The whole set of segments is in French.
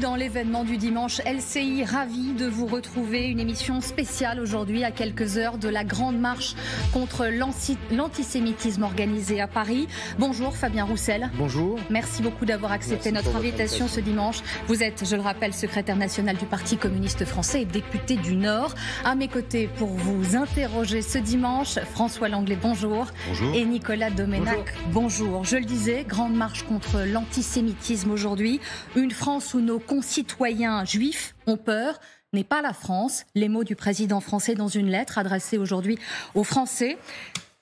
dans l'événement du dimanche. LCI, ravi de vous retrouver. Une émission spéciale aujourd'hui à quelques heures de la grande marche contre l'antisémitisme organisée à Paris. Bonjour Fabien Roussel. Bonjour. Merci beaucoup d'avoir accepté notre invitation, ce dimanche. Vous êtes, je le rappelle, secrétaire national du Parti communiste français et député du Nord. À mes côtés pour vous interroger ce dimanche, François Langlais, bonjour. Bonjour. Et Nicolas Domenac, bonjour. Je le disais, grande marche contre l'antisémitisme aujourd'hui. Une France où nos concitoyens juifs ont peur n'est pas la France. Les mots du président français dans une lettre adressée aujourd'hui aux Français.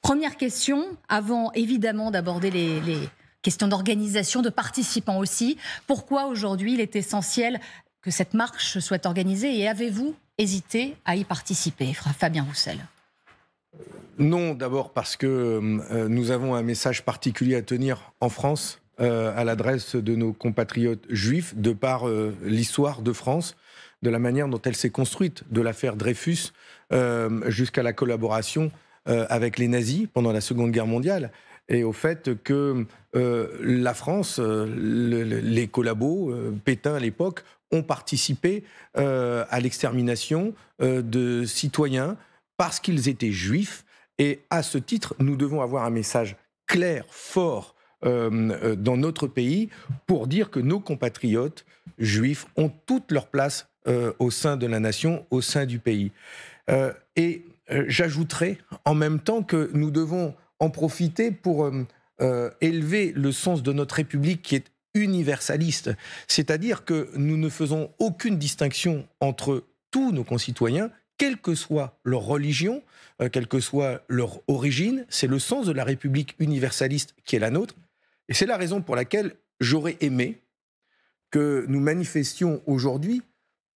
Première question, avant évidemment d'aborder les, questions d'organisation, de participants aussi. Pourquoi aujourd'hui il est essentiel que cette marche soit organisée et avez-vous hésité à y participer, Fabien Roussel Non, d'abord parce que euh, nous avons un message particulier à tenir en France euh, à l'adresse de nos compatriotes juifs, de par euh, l'histoire de France, de la manière dont elle s'est construite, de l'affaire Dreyfus euh, jusqu'à la collaboration avec les nazis pendant la Seconde Guerre mondiale et au fait que la France, les collabos, Pétain à l'époque, ont participé à l'extermination de citoyens parce qu'ils étaient juifs. Et à ce titre, nous devons avoir un message clair, fort, euh, euh, dans notre pays pour dire que nos compatriotes juifs ont toute leur place euh, au sein de la nation, au sein du pays. et j'ajouterai en même temps que nous devons en profiter pour élever le sens de notre République qui est universaliste, c'est-à-dire que nous ne faisons aucune distinction entre tous nos concitoyens, quelle que soit leur religion, quelle que soit leur origine, c'est le sens de la République universaliste qui est la nôtre, et c'est la raison pour laquelle j'aurais aimé que nous manifestions aujourd'hui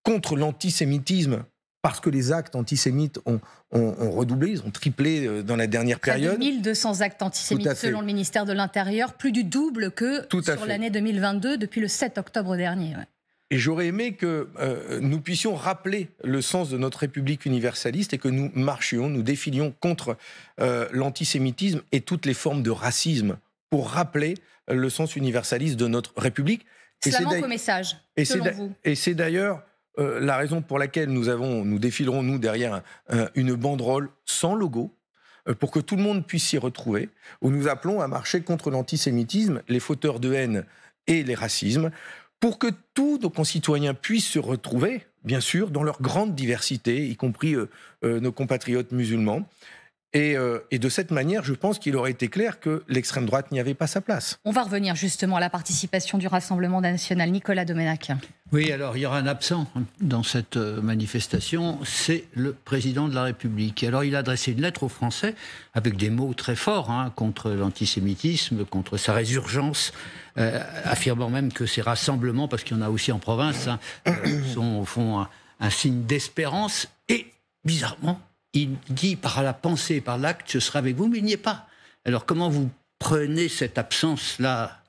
contre l'antisémitisme parce que les actes antisémites ont, redoublé, ils ont triplé euh, dans la dernière période. De 1200 actes antisémites selon le ministère de l'Intérieur, plus du double que sur l'année 2022 depuis le 7 octobre dernier. Et j'aurais aimé que euh, nous puissions rappeler le sens de notre République universaliste et que nous marchions, nous défilions contre euh, l'antisémitisme et toutes les formes de racisme pour rappeler euh, le sens universaliste de notre République. Et Cela manque au message, et c'est d'ailleurs euh, la raison pour laquelle nous, avons, nous défilerons, nous, derrière une banderole sans logo, euh, pour que tout le monde puisse s'y retrouver, où nous appelons à marcher contre l'antisémitisme, les fauteurs de haine et les racismes, pour que tous nos concitoyens puissent se retrouver, bien sûr, dans leur grande diversité, y compris nos compatriotes musulmans, euh, et, de cette manière, je pense qu'il aurait été clair que l'extrême droite n'y avait pas sa place. On va revenir justement à la participation du Rassemblement national. Nicolas Domenac. Oui, alors il y aura un absent dans cette euh, manifestation, c'est le président de la République. Alors il a adressé une lettre aux Français avec des mots très forts hein, contre l'antisémitisme, contre sa résurgence, euh, affirmant même que ces rassemblements, parce qu'il y en a aussi en province, hein, sont, au fond un signe d'espérance et, bizarrement, il dit par la pensée, par l'acte, je serai avec vous, mais il n'y est pas. Alors comment vous prenez cette absence-là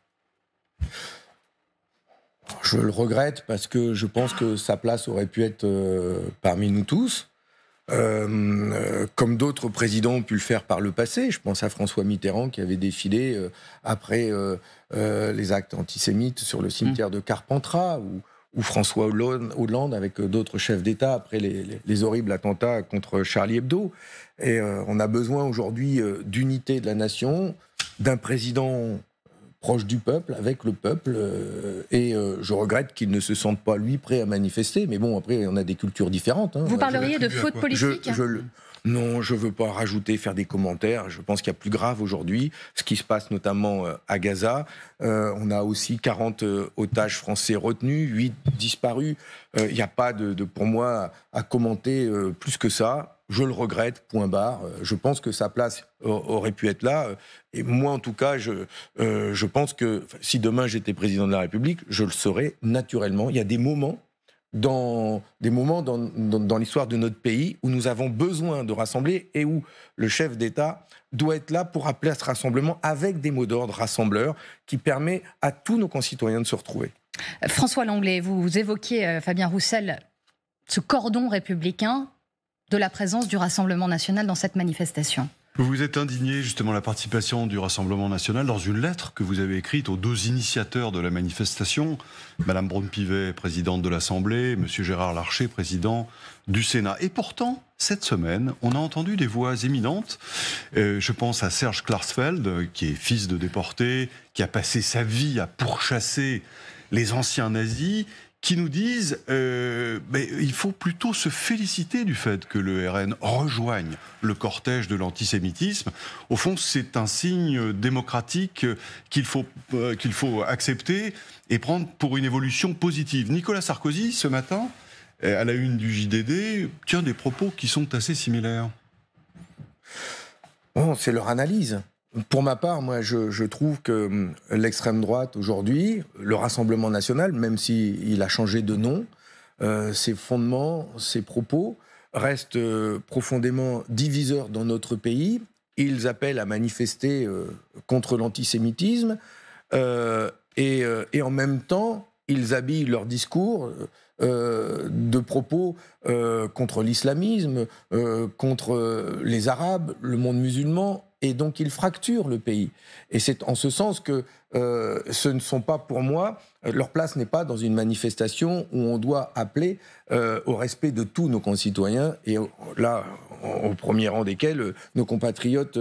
Je le regrette parce que je pense que sa place aurait pu être euh, parmi nous tous. Euh, euh, comme d'autres présidents ont pu le faire par le passé. Je pense à François Mitterrand qui avait défilé après les actes antisémites sur le cimetière mm. de Carpentras, ou François Hollande avec euh, d'autres chefs d'État après les, horribles attentats contre Charlie Hebdo. Et euh, on a besoin aujourd'hui euh, d'unité de la nation, d'un président proche du peuple, avec le peuple. et je regrette qu'il ne se sente pas, lui, prêt à manifester. Mais bon, après, on a des cultures différentes. Hein. Vous parleriez de faute politique hein non, je ne veux pas rajouter, faire des commentaires. Je pense qu'il y a plus grave aujourd'hui, ce qui se passe notamment euh, à Gaza. Euh, on a aussi 40 euh, otages français retenus, 8 disparus. Il n'y a pas, de, pour moi, à commenter plus que ça. Je le regrette, point barre. Je pense que sa place aurait pu être là. Et moi, en tout cas, je, je pense que si demain j'étais président de la République, je le serais naturellement. Il y a des moments dans des moments dans, l'histoire de notre pays où nous avons besoin de rassembler et où le chef d'État doit être là pour appeler à ce rassemblement avec des mots d'ordre rassembleurs qui permet à tous nos concitoyens de se retrouver. François Langlais, vous, vous évoquiez, euh, Fabien Roussel, ce cordon républicain de la présence du Rassemblement national dans cette manifestation. Vous êtes indigné justement la participation du Rassemblement national dans une lettre que vous avez écrite aux deux initiateurs de la manifestation, Madame Braun-Pivet, présidente de l'Assemblée, Monsieur Gérard Larcher, président du Sénat. Et pourtant, cette semaine, on a entendu des voix éminentes. Euh, je pense à Serge Klarsfeld, qui est fils de déporté, qui a passé sa vie à pourchasser les anciens nazis qui nous disent euh, ben, il faut plutôt se féliciter du fait que le RN rejoigne le cortège de l'antisémitisme. Au fond, c'est un signe démocratique qu'il faut, euh, qu'il faut accepter et prendre pour une évolution positive. Nicolas Sarkozy, ce matin, euh, à la une du JDD, tient des propos qui sont assez similaires. Bon, c'est leur analyse. Pour ma part, moi, je, trouve que hum, l'extrême droite aujourd'hui, le Rassemblement national, même s'il a changé de nom, euh, ses fondements, ses propos restent euh, profondément diviseurs dans notre pays. Ils appellent à manifester euh, contre l'antisémitisme et, et, en même temps, ils habillent leur discours de propos contre l'islamisme, contre les Arabes, le monde musulman, et donc il fracture le pays. Et c'est en ce sens que euh, ce ne sont pas pour moi, euh, leur place n'est pas dans une manifestation où on doit appeler euh, au respect de tous nos concitoyens, et là, au premier rang desquels nos compatriotes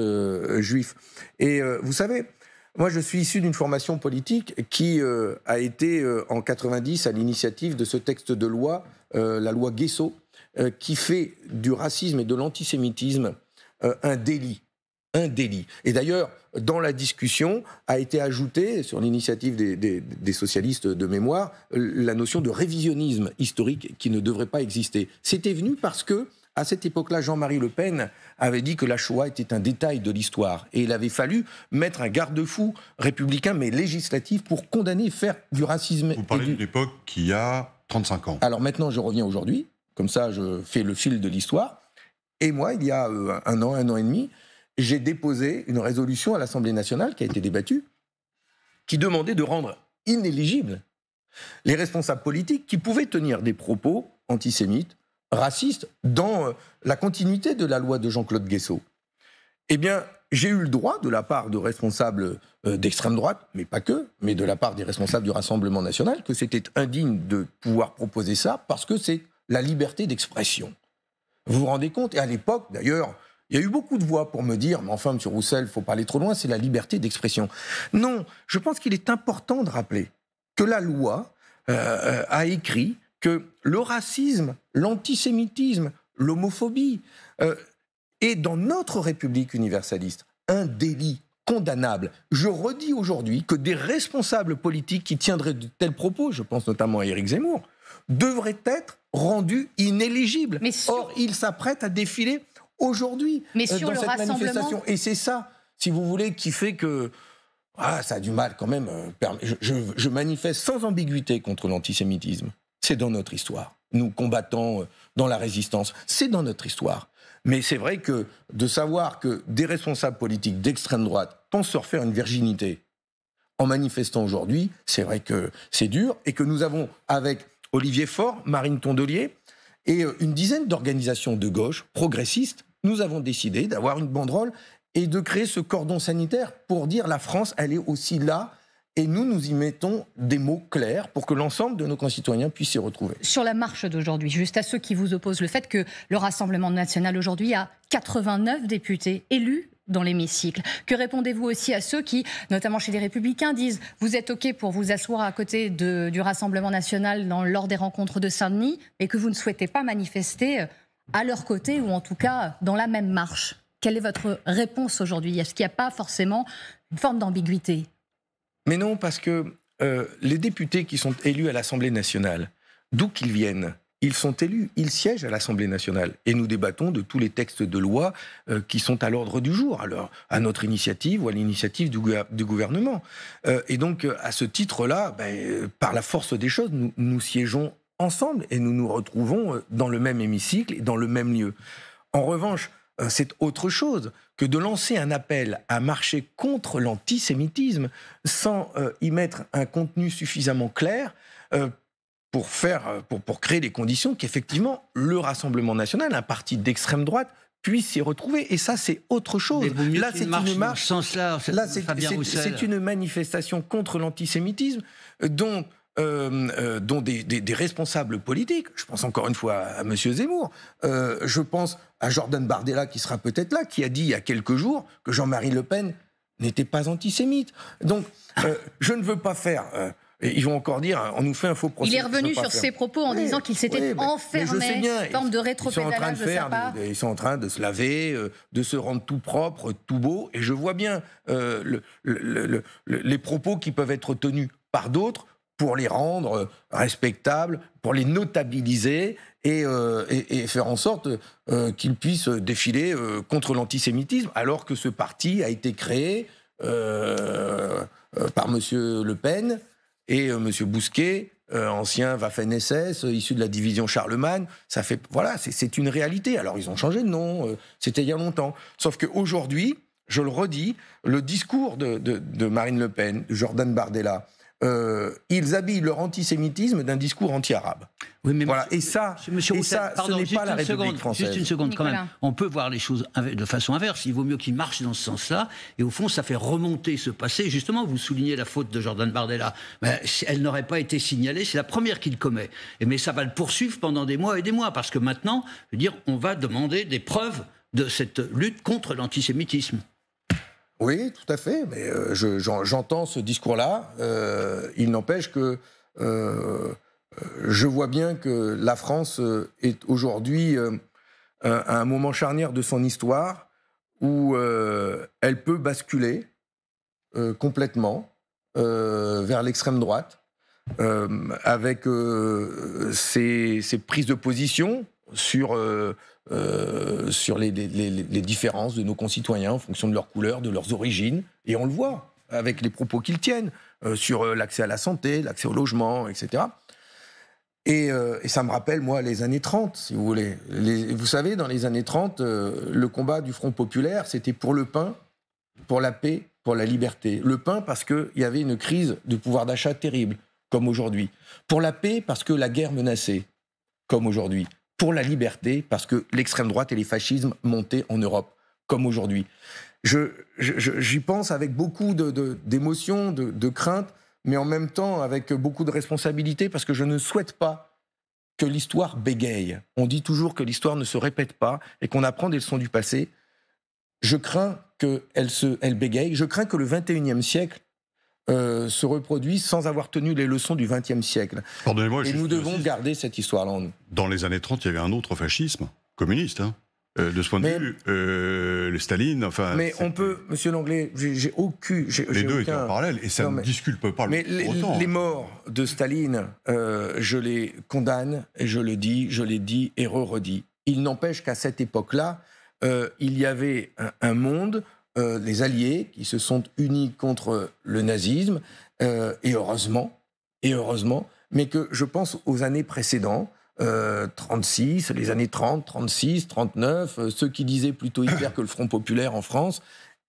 juifs. Et vous savez, moi, je suis issu d'une formation politique qui a été en 90 à l'initiative de ce texte de loi, la loi Guesso, qui fait du racisme et de l'antisémitisme un délit un délit. Et d'ailleurs, dans la discussion, a été ajoutée, sur l'initiative des, socialistes de mémoire, la notion de révisionnisme historique qui ne devrait pas exister. C'était venu parce que, à cette époque-là, Jean-Marie Le Pen avait dit que la Shoah était un détail de l'histoire. Et il avait fallu mettre un garde-fou républicain, mais législatif, pour condamner, faire du racisme. Vous parlez d'une époque qui a 35 ans. Alors maintenant, je reviens aujourd'hui. Comme ça, je fais le fil de l'histoire. Et moi, il y a euh, un an, un an et demi, j'ai déposé une résolution à l'Assemblée nationale qui a été débattue, qui demandait de rendre inéligibles les responsables politiques qui pouvaient tenir des propos antisémites, racistes, dans euh, la continuité de la loi de Jean-Claude Guesso. Eh bien, j'ai eu le droit de la part de responsables euh, d'extrême droite, mais pas que, mais de la part des responsables du Rassemblement national, que c'était indigne de pouvoir proposer ça parce que c'est la liberté d'expression. Vous vous rendez compte Et à l'époque, d'ailleurs, il y a eu beaucoup de voix pour me dire, mais enfin, M. Roussel, il faut pas aller trop loin, c'est la liberté d'expression. Non, je pense qu'il est important de rappeler que la loi euh, euh, a écrit que le racisme, l'antisémitisme, l'homophobie euh, est dans notre République universaliste un délit condamnable. Je redis aujourd'hui que des responsables politiques qui tiendraient de tels propos, je pense notamment à Éric Zemmour, devraient être rendus inéligibles. Or, ils s'apprêtent à défiler aujourd'hui Mais euh, dans cette manifestation. Et c'est ça, si vous voulez, qui fait que ah, ça a du mal quand même. Euh, je, je manifeste sans ambiguïté contre l'antisémitisme. C'est dans notre histoire. Nous combattons euh, dans la résistance. C'est dans notre histoire. Mais c'est vrai que de savoir que des responsables politiques d'extrême droite pensent se refaire une virginité en manifestant aujourd'hui, c'est vrai que c'est dur et que nous avons avec Olivier Faure, Marine Tondelier, et euh, une dizaine d'organisations de gauche progressistes, nous avons décidé d'avoir une banderole et de créer ce cordon sanitaire pour dire la France, elle est aussi là. Et nous, nous y mettons des mots clairs pour que l'ensemble de nos concitoyens puissent s'y retrouver. Sur la marche d'aujourd'hui, juste à ceux qui vous opposent, le fait que le Rassemblement national aujourd'hui a 89 députés élus dans l'hémicycle Que répondez-vous aussi à ceux qui, notamment chez les Républicains, disent vous êtes OK pour vous asseoir à côté du Rassemblement national lors des rencontres de Saint-Denis, mais que vous ne souhaitez pas manifester euh, à leur côté ou en tout cas dans la même marche Quelle est votre réponse aujourd'hui Est-ce qu'il n'y a pas forcément une forme d'ambiguïté Mais non, parce que euh, les députés qui sont élus à l'Assemblée nationale, d'où qu'ils viennent, ils sont élus, ils siègent à l'Assemblée nationale. Et nous débattons de tous les textes de loi euh, qui sont à l'ordre du jour, à, à, notre initiative ou à l'initiative du, gouvernement. Euh, et donc, euh, à ce titre-là, ben, par la force des choses, nous, nous siégeons ensemble et nous nous retrouvons dans le même hémicycle et dans le même lieu. En revanche, c'est autre chose que de lancer un appel à marcher contre l'antisémitisme sans y mettre un contenu suffisamment clair pour, faire, euh, pour, pour créer les conditions qu'effectivement le Rassemblement national, un parti d'extrême droite, puisse s'y retrouver. Et ça, c'est autre chose. Là, c'est une marche. là, c'est une manifestation contre l'antisémitisme euh, dont, euh, dont des, responsables politiques, je pense encore une fois à, M. Zemmour, je pense à Jordan Bardella qui sera peut-être là, qui a dit il y a quelques jours que Jean-Marie Le Pen n'était pas antisémite. Donc, je ne veux pas faire ils vont encore dire, on nous fait un faux procès. Il est revenu sur ses propos en disant qu'il s'était enfermé, bien, forme de rétropédalage de, Ils sont en train de se laver, euh, de se rendre tout propre, tout beau, et je vois bien euh, le, les propos qui peuvent être tenus par d'autres pour les rendre euh, respectables, pour les notabiliser et, faire en sorte qu'ils puissent défiler contre l'antisémitisme, alors que ce parti a été créé par M. Le Pen et M. Euh, Monsieur Bousquet, euh, ancien Waffen-SS, euh, issu de la division Charlemagne, ça fait voilà, c'est une réalité. Alors ils ont changé de nom, c'était il y a longtemps. Sauf qu'aujourd'hui, je le redis, le discours de, Marine Le Pen, Jordan Bardella, euh, ils habillent leur antisémitisme d'un discours anti-arabe. Oui, mais et ça, ça ce n'est pas la République seconde, française. Juste une seconde, quand même. On peut voir les choses de façon inverse. Il vaut mieux qu'ils marchent dans ce sens-là. Et au fond, ça fait remonter ce passé. Justement, vous soulignez la faute de Jordan Bardella. Ben, elle n'aurait pas été signalée. C'est la première qu'il commet. Mais ça va le poursuivre pendant des mois et des mois. Parce que maintenant, je veux dire, on va demander des preuves de cette lutte contre l'antisémitisme. Oui, tout à fait, mais euh, j'entends ce discours-là. Euh, il n'empêche que euh, je vois bien que la France est aujourd'hui à un moment charnière de son histoire où elle peut basculer complètement vers l'extrême droite avec ses, prises de position sur euh, sur les, différences de nos concitoyens en fonction de leur couleur, de leurs origines. Et on le voit avec les propos qu'ils tiennent euh, sur euh, l'accès à la santé, l'accès au logement, etc. Et, ça me rappelle, moi, les années 30, si vous voulez. vous savez, dans les années 30, le combat du Front populaire, c'était pour le pain, pour la paix, pour la liberté. Le pain parce qu'il y avait une crise de pouvoir d'achat terrible, comme aujourd'hui. Pour la paix parce que la guerre menaçait, comme aujourd'hui pour la liberté, parce que l'extrême droite et les fascismes montaient en Europe, comme aujourd'hui. J'y je, pense avec beaucoup d'émotion, de, de, crainte, mais en même temps avec beaucoup de responsabilité, parce que je ne souhaite pas que l'histoire bégaye. On dit toujours que l'histoire ne se répète pas et qu'on apprend des leçons du passé. Je crains qu'elle elle bégaye. Je crains que le 21e siècle euh, se reproduit sans avoir tenu les leçons du XXe siècle. et nous euh, devons garder cette histoire-là Dans les années 30, il y avait un autre fascisme communiste. Hein. Euh, de ce point de vue, le Staline, enfin. Mais on peut, monsieur Langlais, j'ai aucune. Les deux étaient en parallèle et ça ne disculpe pas mais hein. les, morts de Staline, je les condamne, et je le dis, je les dis et re-redis. Il n'empêche qu'à cette époque-là, il y avait un monde euh, les Alliés qui se sont unis contre le nazisme, euh, et heureusement, et heureusement, mais que je pense aux années précédentes, euh, 36, les années 30, 36, 39, ceux qui disaient plutôt Hitler que le Front populaire en France,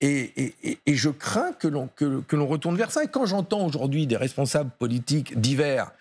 et, je crains que l'on que, retourne vers ça. Et quand j'entends aujourd'hui des responsables politiques divers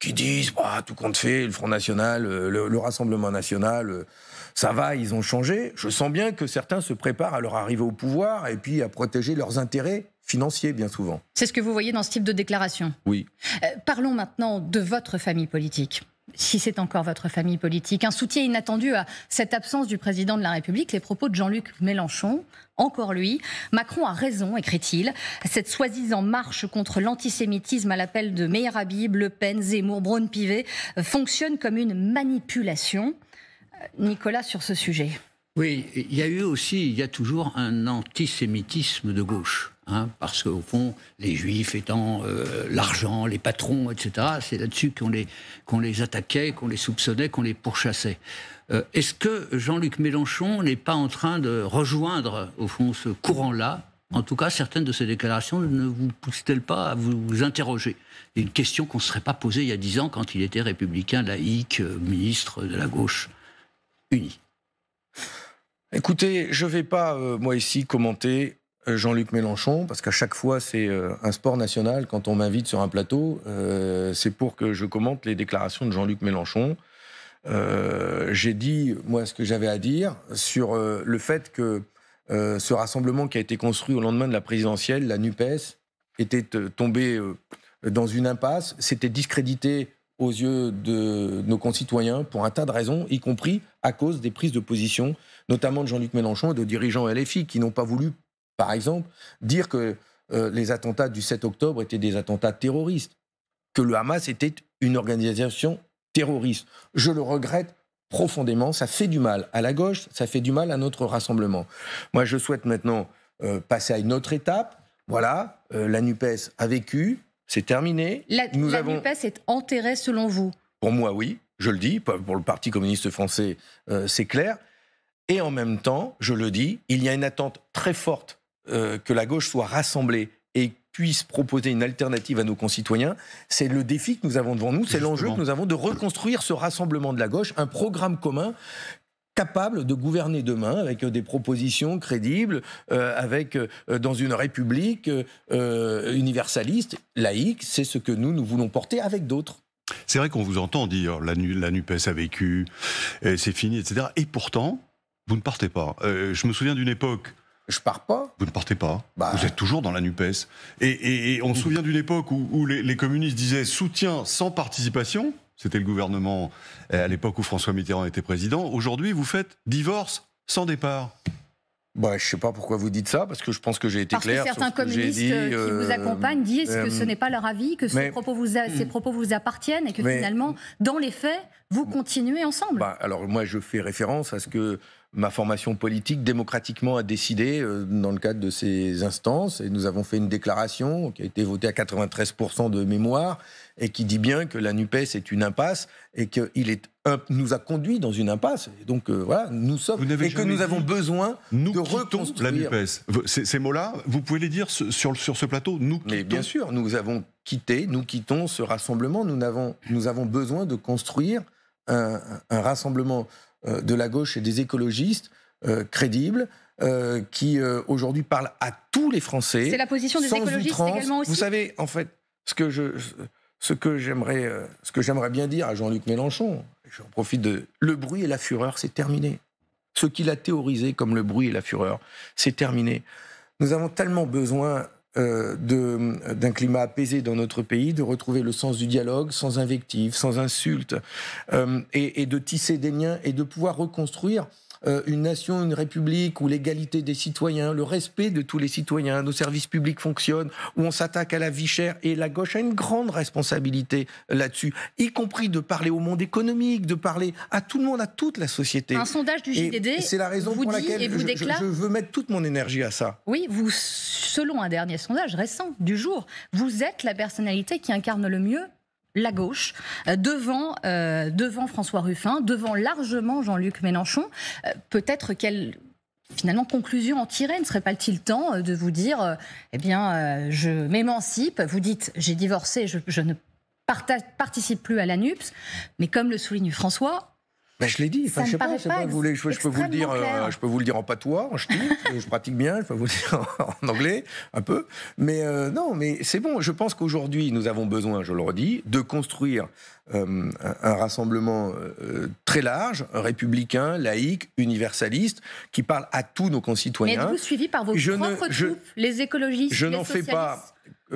qui disent ah, tout compte fait, le Front National, euh, le Rassemblement National, ça va, ils ont changé. Je sens bien que certains se préparent à leur arrivée au pouvoir et puis à protéger leurs intérêts financiers, bien souvent. C'est ce que vous voyez dans ce type de déclaration Oui. Euh, parlons maintenant de votre famille politique si c'est encore votre famille politique, un soutien inattendu à cette absence du président de la République, les propos de Jean-Luc Mélenchon, encore lui. Macron a raison, écrit-il. Cette soi-disant marche contre l'antisémitisme à l'appel de Meir Habib, Le Pen, Zemmour, Braun-Pivet fonctionne comme une manipulation. Nicolas, sur ce sujet. Oui, il y a eu aussi, il y a toujours un antisémitisme de gauche. Hein, parce qu'au fond, les juifs étant euh, l'argent, les patrons, etc., c'est là-dessus qu'on les, attaquait, qu'on les soupçonnait, qu'on les pourchassait. Euh, est-ce que Jean-Luc Mélenchon n'est pas en train de rejoindre, au fond, ce courant-là En tout cas, certaines de ses déclarations ne vous poussent-elles pas à vous interroger Une question qu'on ne serait pas posée il y a dix ans quand il était républicain, laïque, euh, ministre de la gauche. Écoutez, je ne vais pas, euh, moi ici, commenter euh, Jean-Luc Mélenchon, parce qu'à chaque fois, c'est euh, un sport national. Quand on m'invite sur un plateau, c'est pour que je commente les déclarations de Jean-Luc Mélenchon. J'ai dit, moi, ce que j'avais à dire sur le fait que ce rassemblement qui a été construit au lendemain de la présidentielle, la NUPES, était tombé dans une impasse, C'était discrédité aux yeux de nos concitoyens pour un tas de raisons, y compris à cause des prises de position, notamment de Jean-Luc Mélenchon et de dirigeants LFI qui n'ont pas voulu, par exemple, dire que euh, les attentats du 7 octobre étaient des attentats terroristes, que le Hamas était une organisation terroriste. Je le regrette profondément, ça fait du mal à la gauche, ça fait du mal à notre rassemblement. Moi, je souhaite maintenant euh, passer à une autre étape. Voilà, euh, la NUPES a vécu, c'est terminé. La, Nous avons... est enterrée selon vous Pour moi, oui, je le dis. Pour le Parti communiste français, euh, c'est clair. Et en même temps, je le dis, il y a une attente très forte euh, que la gauche soit rassemblée et puisse proposer une alternative à nos concitoyens, c'est le défi que nous avons devant nous, c'est l'enjeu que nous avons de reconstruire ce rassemblement de la gauche, un programme commun capable de gouverner demain avec euh, des propositions crédibles, euh, avec euh, dans une république universaliste, laïque. C'est ce que nous nous voulons porter avec d'autres. C'est vrai qu'on vous entend dire la, Nupes a vécu, c'est fini, etc. Et pourtant, vous ne partez pas. je me souviens d'une époque. Je pars pas. Vous ne partez pas. Bah. Vous êtes toujours dans la NUPES. Et, on se souvient d'une époque où, les communistes disaient soutien sans participation. C'était le gouvernement euh, à l'époque où François Mitterrand était président. Aujourd'hui, vous faites divorce sans départ. Bah, je ne sais pas pourquoi vous dites ça, parce que je pense que j'ai été clair. Parce que certains communistes qui vous euh, accompagnent disent que ce euh, n'est pas leur avis, que propos vous ces propos vous appartiennent et que finalement, dans les faits, vous continuez ensemble. Bah, alors moi, je fais référence à ce que ma formation politique démocratiquement a décidé euh, dans le cadre de ces instances, et nous avons fait une déclaration qui a été votée à 93% de mémoire, et qui dit bien que la NUPES est une impasse, et qu'il est nous a conduit dans une impasse. Et donc euh, voilà, nous sommes et que nous avons besoin de reconstruire la Nupes. Ces, mots-là, vous pouvez les dire sur, sur ce plateau. Nous Mais bien sûr, nous avons quitté, nous quittons ce rassemblement. Nous avons, nous avons besoin de construire un rassemblement euh, de la gauche et des écologistes euh, crédibles. Euh, qui aujourd'hui parlent à tous les Français. C'est la position des écologistes également aussi. Vous savez, en fait, ce que je, ce que j'aimerais, ce que j'aimerais bien dire à Jean-Luc Mélenchon, j'en profite de, le bruit et la fureur, c'est terminé. Ce qu'il a théorisé comme le bruit et la fureur, c'est terminé. Nous avons tellement besoin euh, d'un climat apaisé dans notre pays, de retrouver le sens du dialogue sans invectives, sans insultes euh, et, et, de tisser des liens et de pouvoir reconstruire euh, une nation, une république où l'égalité des citoyens, le respect de tous les citoyens, nos services publics fonctionnent, où on s'attaque à la vie chère. Et la gauche a une grande responsabilité là-dessus, y compris de parler au monde économique, de parler à tout le monde, à toute la société. Un sondage du JDD. C'est la raison pour laquelle vous je, je veux mettre toute mon énergie à ça. Oui, vous, selon un dernier sondage récent du jour, vous êtes la personnalité qui incarne le mieux la gauche, euh, devant, euh, devant François Ruffin, devant largement Jean-Luc Mélenchon. Euh, peut-être quelle finalement conclusion en tirer Ne serait-il temps de vous dire, eh bien, je m'émancipe, vous dites, j'ai divorcé, je, ne participe plus à la NUPS, mais comme le souligne François, ben je l'ai dit. je pas, peux vous le dire, euh, je peux vous le dire en patois, en ch'ti, je pratique bien, je peux vous le dire en, anglais un peu. Mais euh, non, mais c'est bon. Je pense qu'aujourd'hui, nous avons besoin, je le redis, de construire euh, un rassemblement très large, républicain, laïque, universaliste, qui parle à tous nos concitoyens. Mais êtes-vous suivi par vos propres troupes, les écologistes Je n'en fais pas,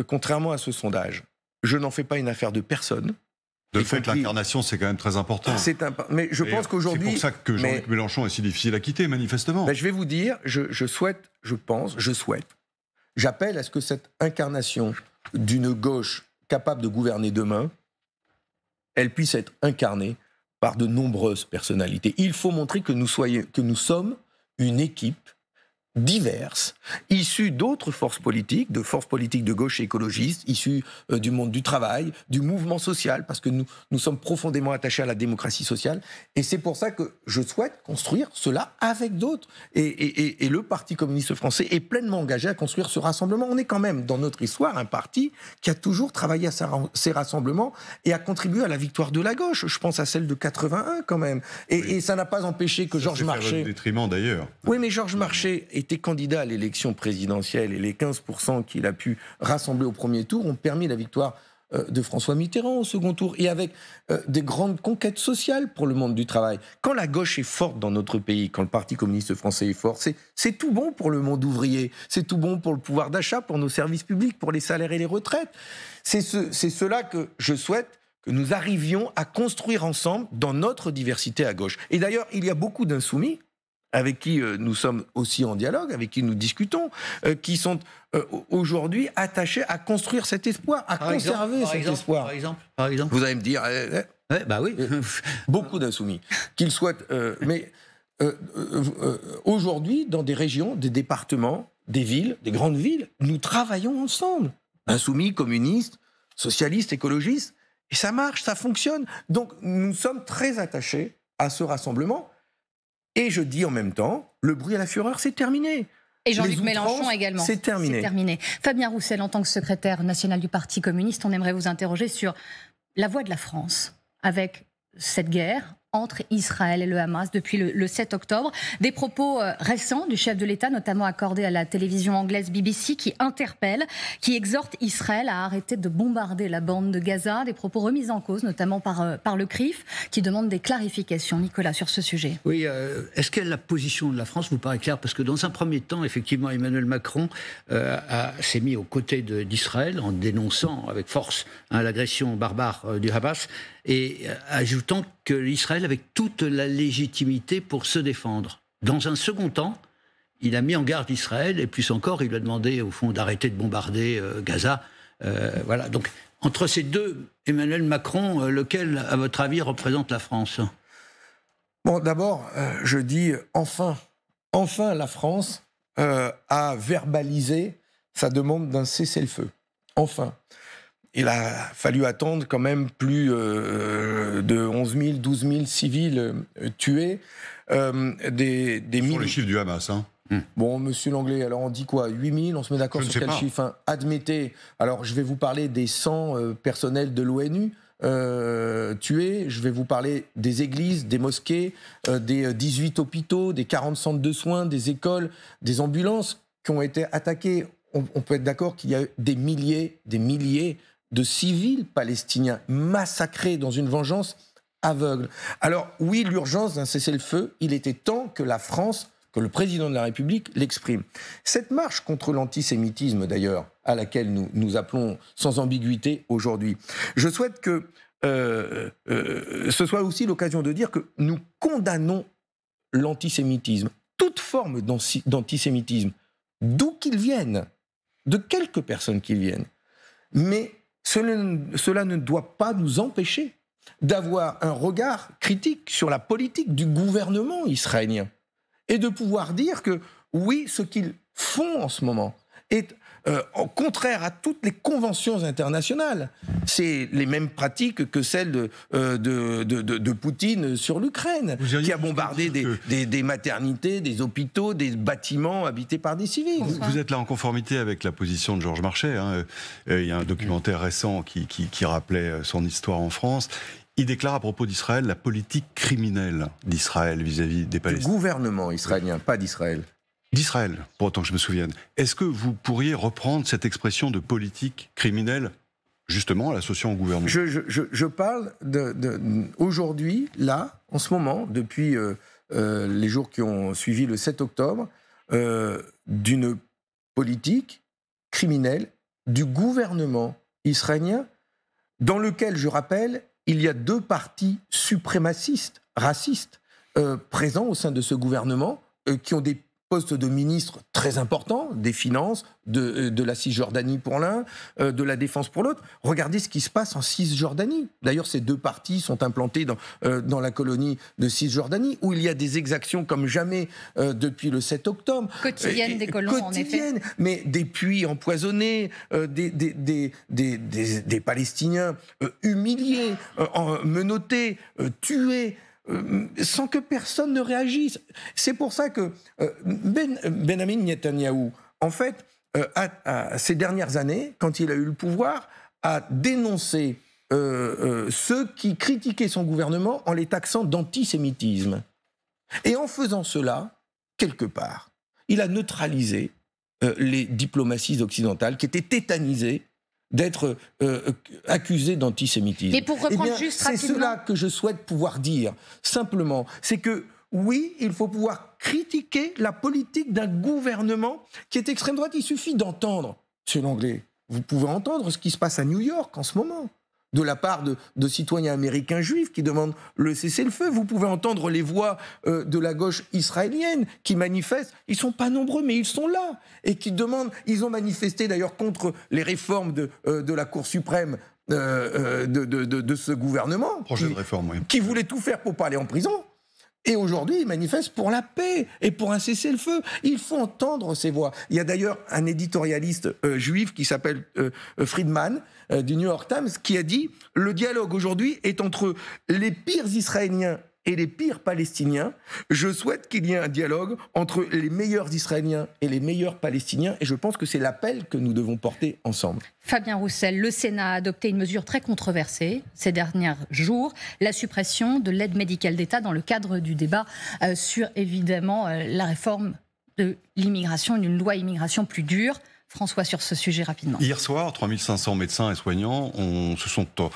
contrairement à ce sondage, je n'en fais pas une affaire de personne. De fait, l'incarnation, c'est quand même très important. C'est Mais je pense qu'aujourd'hui. C'est pour ça que Jean-Luc Mélenchon est si difficile à quitter, manifestement. Mais ben, je vais vous dire, je, souhaite, je pense, je souhaite, j'appelle à ce que cette incarnation d'une gauche capable de gouverner demain, elle puisse être incarnée par de nombreuses personnalités. Il faut montrer que nous, que nous sommes une équipe diverses, issues d'autres forces politiques, de forces politiques de gauche et écologistes, issues euh, du monde du travail, du mouvement social, parce que nous, nous sommes profondément attachés à la démocratie sociale. Et c'est pour ça que je souhaite construire cela avec d'autres. Et, le Parti communiste français est pleinement engagé à construire ce rassemblement. On est quand même, dans notre histoire, un parti qui a toujours travaillé à ces rassemblements et a contribué à la victoire de la gauche. Je pense à celle de 81 quand même. Et, ça n'a pas empêché que Georges Marchais... Au détriment d'ailleurs. Oui, mais Georges Marchais était candidat à l'élection présidentielle et les 15% qu'il a pu rassembler au premier tour ont permis la victoire euh, de François Mitterrand au second tour et avec euh, des grandes conquêtes sociales pour le monde du travail. Quand la gauche est forte dans notre pays, quand le Parti communiste français est fort, c'est tout bon pour le monde ouvrier, c'est tout bon pour le pouvoir d'achat, pour nos services publics, pour les salaires et les retraites. C'est cela que je souhaite que nous arrivions à construire ensemble dans notre diversité à gauche. Et d'ailleurs, il y a beaucoup d'insoumis avec qui euh, nous sommes aussi en dialogue, avec qui nous discutons, euh, qui sont euh, aujourd'hui attachés à construire cet espoir, à conserver cet espoir. Par exemple, par exemple, Vous allez me dire. Eh, eh. bah oui. beaucoup d'insoumis. Qu'ils souhaitent. mais aujourd'hui, dans des régions, des départements, des villes, des grandes villes, nous travaillons ensemble. Insoumis, communistes, socialistes, écologistes. Et ça marche, ça fonctionne. Donc nous sommes très attachés à ce rassemblement et je dis en même temps, le bruit à la fureur, c'est terminé. Et Jean-Luc Mélenchon également. C'est terminé. terminé. Fabien Roussel, en tant que secrétaire national du Parti communiste, on aimerait vous interroger sur la voie de la France avec cette guerre entre Israël et le Hamas depuis le, 7 octobre. Des propos euh, récents du chef de l'État, notamment accordés à la télévision anglaise BBC, qui interpelle, qui exhorte Israël à arrêter de bombarder la bande de Gaza. Des propos remis en cause, notamment par, euh, par le CRIF, qui demande des clarifications, Nicolas, sur ce sujet. Oui, euh, est-ce que la position de la France vous paraît claire Parce que dans un premier temps, effectivement, Emmanuel Macron s'est mis aux côtés d'Israël en dénonçant avec force hein, l'agression barbare du Hamas et ajoutant que l'Israël avec toute la légitimité pour se défendre. Dans un second temps, il a mis en garde Israël et plus encore, il lui a demandé au fond d'arrêter de bombarder euh, Gaza. Euh, voilà. Donc entre ces deux, Emmanuel Macron, euh, lequel, à votre avis, représente la France Bon, d'abord, je dis enfin, enfin, la France a verbalisé sa demande d'un cessez-le-feu. Enfin il a fallu attendre quand même plus euh, euh, de 11 000, 12 000 civils euh, tués. des, des les chiffres du Hamas, hein. hmm. Bon, monsieur Langlais, alors on dit quoi 000, on se met d'accord sur quel chiffre hein? Admettez, alors je vais vous parler des 100 personnels de l'ONU. tués, je vais vous parler des églises, des mosquées, des 18 hôpitaux, des 40 centres de soins, des écoles, des ambulances qui ont été attaquées. On, on peut être d'accord qu'il y a eu des milliers, des milliers de civils palestiniens massacrés dans une vengeance aveugle. Alors oui, l'urgence d'un cessez-le-feu, il était temps que la France, que le président de la République l'exprime. Cette marche contre l'antisémitisme, d'ailleurs, à laquelle nous, nous appelons sans ambiguïté aujourd'hui, je souhaite que euh, euh, ce soit aussi l'occasion de dire que nous condamnons l'antisémitisme, toute forme d'antisémitisme, d'où qu'il vienne, de quelques personnes qu'il vienne. Mais cela ne doit pas nous empêcher d'avoir un regard critique sur la politique du gouvernement israélien et de pouvoir dire que oui, ce qu'ils font en ce moment est euh, contraire à toutes les conventions internationales. C'est les mêmes pratiques que celles de, euh, de, Poutine sur l'Ukraine, qui a bombardé des, des, maternités, des hôpitaux, des bâtiments habités par des civils. Vous, êtes là en conformité avec la position de Georges Marchais. Hein. Euh, il y a un documentaire récent qui, rappelait son histoire en France. Il déclare à propos d'Israël la politique criminelle d'Israël vis-à-vis des Palestiniens. Du gouvernement israélien, pas d'Israël d'Israël, pour autant que je me souvienne. Est-ce que vous pourriez reprendre cette expression de politique criminelle, justement, l'associant au gouvernement je, parle de, aujourd'hui, là, en ce moment, depuis euh, euh, les jours qui ont suivi le 7 octobre, euh, d'une politique criminelle du gouvernement israélien, dans lequel, je rappelle, il y a deux partis suprémacistes, racistes, présents au sein de ce gouvernement, qui ont des poste de ministre très important des finances, de, euh, la Cisjordanie pour l'un, euh, de la défense pour l'autre. Regardez ce qui se passe en Cisjordanie. D'ailleurs, ces deux parties sont implantés dans, euh, dans la colonie de Cisjordanie, où il y a des exactions comme jamais depuis le 7 octobre. Quotidienne des colons, en effet. Mais des puits empoisonnés, des des, des, des, des, Palestiniens humiliés, menottés, tués. Euh, sans que personne ne réagisse. C'est pour ça que euh, ben, Benjamin Netanyahu, en fait, euh, ces dernières années, quand il a eu le pouvoir, a dénoncé ceux qui critiquaient son gouvernement en les taxant d'antisémitisme. Et en faisant cela, quelque part, il a neutralisé les diplomaties occidentales qui étaient tétanisées d'être euh, euh, accusé d'antisémitisme. Et pour eh reprendre juste C'est cela que je souhaite pouvoir dire, simplement. C'est que, oui, il faut pouvoir critiquer la politique d'un gouvernement qui est extrême droite. Il suffit d'entendre, c'est l'anglais. Vous pouvez entendre ce qui se passe à New York en ce moment de la part de, citoyens américains juifs qui demandent le cessez-le-feu. Vous pouvez entendre les voix euh, de la gauche israélienne qui manifestent. Ils sont pas nombreux, mais ils sont là et qui demandent. Ils ont manifesté d'ailleurs contre les réformes de, euh, la Cour suprême. Euh, de, ce gouvernement. Projet qui, réforme, Qui voulait tout faire pour pas aller en prison et aujourd'hui, ils manifestent pour la paix et pour un cessez-le-feu. Il faut entendre ces voix. Il y a d'ailleurs un éditorialiste euh, juif qui s'appelle euh, euh, Friedman du New York Times qui a dit le dialogue aujourd'hui est entre les pires Israéliens et les pires Palestiniens. Je souhaite qu'il y ait un dialogue entre les meilleurs Israéliens et les meilleurs Palestiniens, et je pense que c'est l'appel que nous devons porter ensemble. Fabien Roussel, le Sénat a adopté une mesure très controversée ces derniers jours, la suppression de l'aide médicale d'État dans le cadre du débat euh, sur, évidemment, euh, la réforme de l'immigration, une loi immigration plus dure. François, sur ce sujet rapidement. Hier soir, 3500 médecins et soignants se sont euh,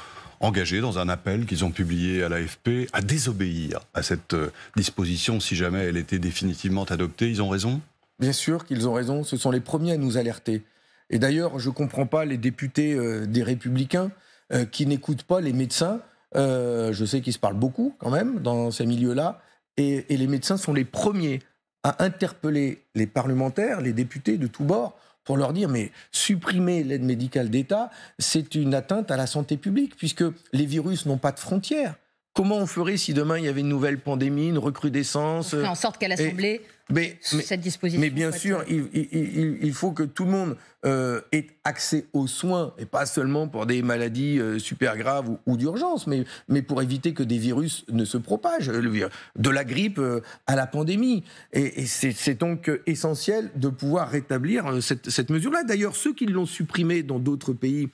engagés dans un appel qu'ils ont publié à l'AFP à désobéir à cette euh, disposition si jamais elle était définitivement adoptée. Ils ont raison Bien sûr qu'ils ont raison, ce sont les premiers à nous alerter. Et d'ailleurs, je ne comprends pas les députés euh, des Républicains euh, qui n'écoutent pas les médecins. je sais qu'ils se parlent beaucoup quand même dans ces milieux-là. et les médecins sont les premiers à interpeller les parlementaires, les députés de tous bords, pour leur dire, mais supprimer l'aide médicale d'État, c'est une atteinte à la santé publique, puisque les virus n'ont pas de frontières. Comment on ferait si demain il y avait une nouvelle pandémie, une recrudescence On en sorte qu'elle euh, l'Assemblée, mais, cette disposition. Mais bien sûr, il, faut que tout le monde euh, ait accès aux soins, et pas seulement pour des maladies euh, super graves ou, d'urgence, mais, mais pour éviter que des virus ne se propagent, de la grippe à la pandémie. Et, c'est donc essentiel de pouvoir rétablir cette mesure-là. D'ailleurs, ceux qui l'ont supprimée dans d'autres pays,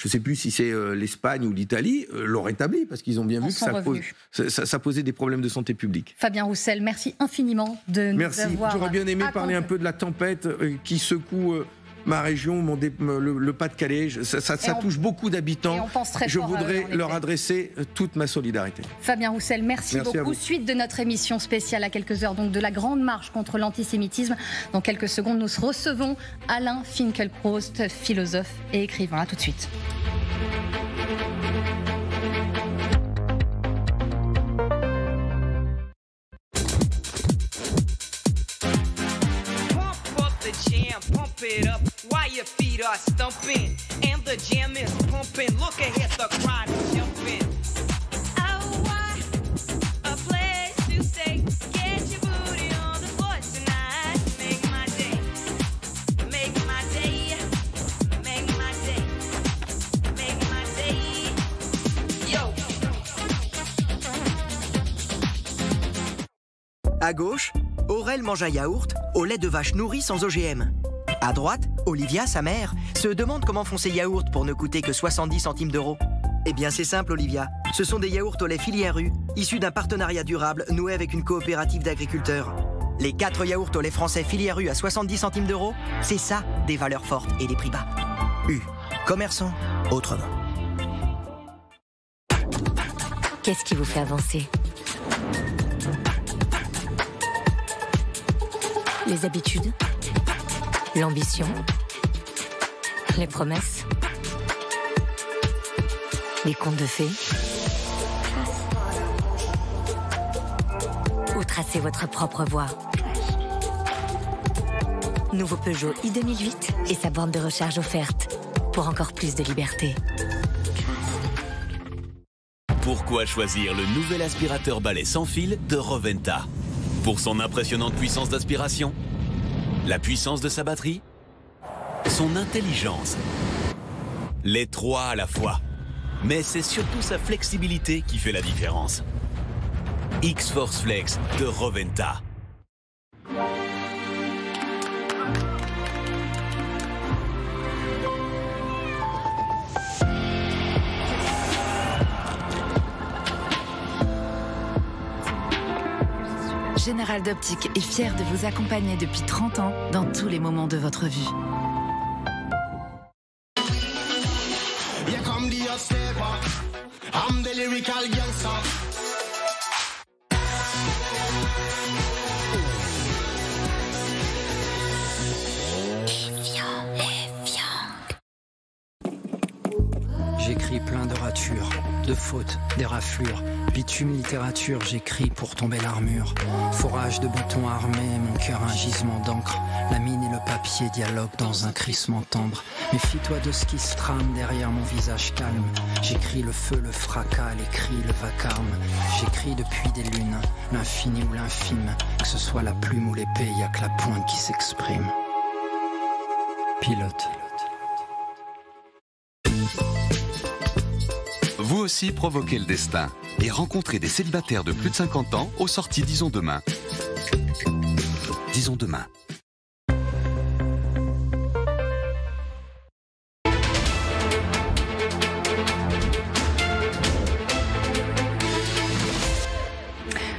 je ne sais plus si c'est euh, l'Espagne ou l'Italie, euh, l'ont rétabli parce qu'ils ont bien vu que ça, ça, posait des problèmes de santé publique. Fabien Roussel, merci infiniment de nous avoir merci. J'aurais bien aimé parler un peu de la tempête euh, qui secoue ma région, le, Pas-de-Calais. Ça, touche beaucoup d'habitants. Je euh, voudrais leur adresser euh, toute ma solidarité. Fabien Roussel, merci, beaucoup. Suite de notre émission spéciale à quelques heures, donc de la grande marche contre l'antisémitisme. Dans quelques secondes, nous recevons Alain Finkelprost, philosophe et écrivain. À tout de suite. Your feet are stumping, and the jam is pumping. Look ahead, the crowd is jumping. À gauche, Aurel mange un yaourt au lait de vache nourri sans OGM. À droite, Olivia, sa mère, se demande comment font ces yaourts pour ne coûter que 70 centimes d'euros. Eh bien, c'est simple, Olivia. Ce sont des yaourts au lait filière U, issus d'un partenariat durable noué avec une coopérative d'agriculteurs. Les 4 yaourts au lait français filière U à 70 centimes d'euros, c'est ça, des valeurs fortes et des prix bas. U, commerçant, autrement. Qu'est-ce qui vous fait avancer Les habitudes l'ambition, les promesses, les contes de fées. Ou tracer votre propre voie. Nouveau Peugeot i2008 et sa borne de recharge offerte pour encore plus de liberté. Pourquoi choisir le nouvel aspirateur balai sans fil de Roventa Pour son impressionnante puissance d'aspiration la puissance de sa batterie, son intelligence, les trois à la fois. Mais c'est surtout sa flexibilité qui fait la différence. X-Force Flex de Roventa. Général d'Optique est fier de vous accompagner depuis 30 ans dans tous les moments de votre vie. littérature, j'écris pour tomber l'armure. Forage de boutons armés, mon cœur un gisement d'encre. La mine et le papier dialoguent dans un crissement tendre. Méfie-toi de ce qui se trame derrière mon visage calme. J'écris le feu, le fracas, les cris, le vacarme. J'écris depuis des lunes, l'infini ou l'infime. Que ce soit la plume ou l'épée, y a que la pointe qui s'exprime. Pilote. provoquer le destin et rencontrer des célibataires de plus de 50 ans aux sorties Disons Demain. Disons Demain.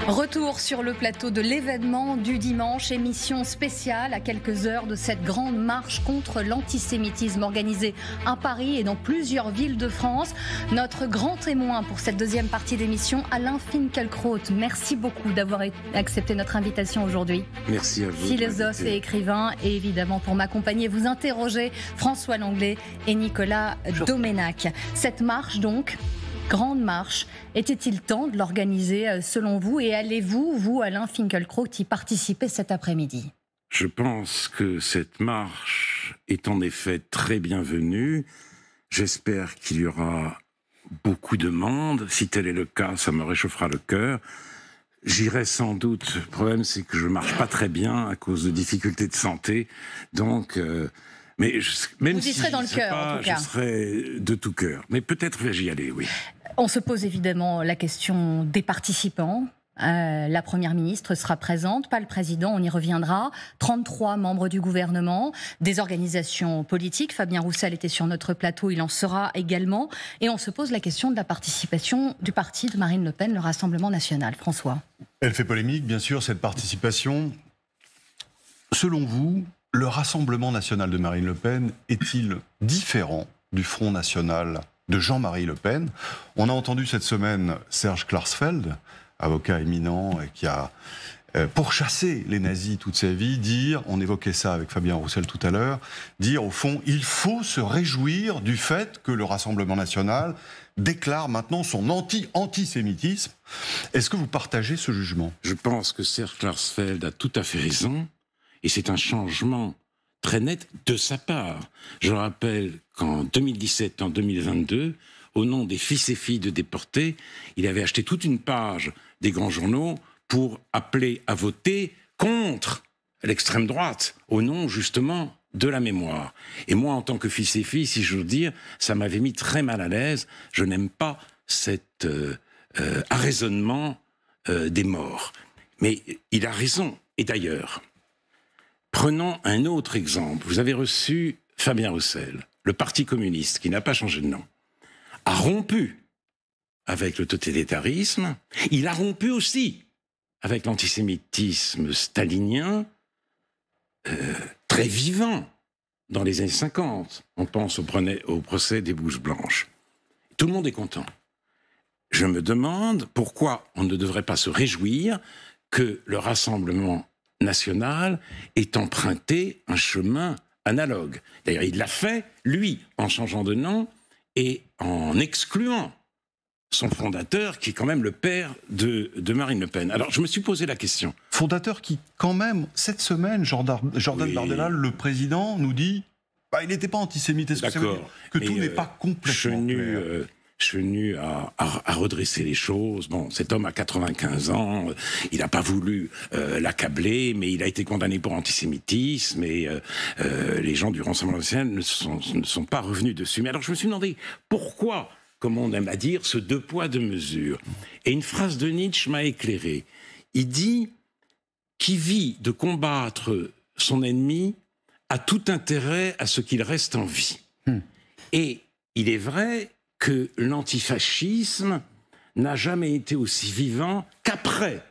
Retour sur le plateau de l'événement du dimanche, émission spéciale à quelques heures de cette grande marche contre l'antisémitisme organisée à Paris et dans plusieurs villes de France. Notre grand témoin pour cette deuxième partie d'émission, Alain Finkielkraut. Merci beaucoup d'avoir accepté notre invitation aujourd'hui. Merci à vous. Philosophe et écrivain, et évidemment pour m'accompagner, vous interrogez François Langlais et Nicolas Doménac. Cette marche donc grande marche. Était-il temps de l'organiser euh, selon vous Et allez-vous, vous, Alain Finkielkraut, y participer cet après-midi Je pense que cette marche est en effet très bienvenue. J'espère qu'il y aura beaucoup de monde. Si tel est le cas, ça me réchauffera le cœur. J'irai sans doute. Le problème, c'est que je marche pas très bien à cause de difficultés de santé. Donc, euh, même Vous y serez dans le cœur, en tout cas. Je serai de tout cœur. Mais peut-être vais-je y aller, oui. On se pose évidemment la question des participants. Euh, la Première ministre sera présente, pas le Président, on y reviendra. 33 membres du gouvernement, des organisations politiques. Fabien Roussel était sur notre plateau, il en sera également. Et on se pose la question de la participation du parti de Marine Le Pen, le Rassemblement national. François. Elle fait polémique, bien sûr, cette participation. Selon vous, le Rassemblement national de Marine Le Pen est-il différent du Front national de Jean-Marie Le Pen On a entendu cette semaine Serge Klarsfeld, avocat éminent et qui a euh, pour chasser les nazis toute sa vie, dire, on évoquait ça avec Fabien Roussel tout à l'heure, dire au fond, il faut se réjouir du fait que le Rassemblement national déclare maintenant son anti-antisémitisme. Est-ce que vous partagez ce jugement Je pense que Serge Klarsfeld a tout à fait raison. Et c'est un changement très net de sa part. Je rappelle qu'en 2017, en 2022, au nom des fils et filles de déportés, il avait acheté toute une page des grands journaux pour appeler à voter contre l'extrême droite, au nom justement de la mémoire. Et moi, en tant que fils et fille, si je veux dire, ça m'avait mis très mal à l'aise. Je n'aime pas cet raisonnement euh, euh, arraisonnement euh, des morts. Mais il a raison. Et d'ailleurs, Prenons un autre exemple. Vous avez reçu Fabien Roussel, le Parti communiste, qui n'a pas changé de nom, a rompu avec le totalitarisme, il a rompu aussi avec l'antisémitisme stalinien, euh, très vivant dans les années 50. On pense au, au procès des bouches blanches. Tout le monde est content. Je me demande pourquoi on ne devrait pas se réjouir que le Rassemblement nationale est emprunté un chemin analogue. D'ailleurs, il l'a fait, lui, en changeant de nom et en excluant son fondateur, qui est quand même le père de, Marine Le Pen. Alors, je me suis posé la question. Fondateur qui, quand même, cette semaine, Jordan, Jordan le président, nous dit bah, il n'était pas antisémite. Est-ce que ça que tout n'est euh, pas complètement... Chenu, euh, je suis venu à, redresser les choses. Bon, cet homme a 95 ans, il n'a pas voulu euh, l'accabler, mais il a été condamné pour antisémitisme et euh, euh, les gens du renseignement national ne sont, pas revenus dessus. Mais alors je me suis demandé pourquoi, comme on aime à dire, ce deux poids, deux mesures. Et une phrase de Nietzsche m'a éclairé. Il dit Qui vit de combattre son ennemi a tout intérêt à ce qu'il reste en vie. Hmm. Et il est vrai, que l'antifascisme n'a jamais été aussi vivant qu'après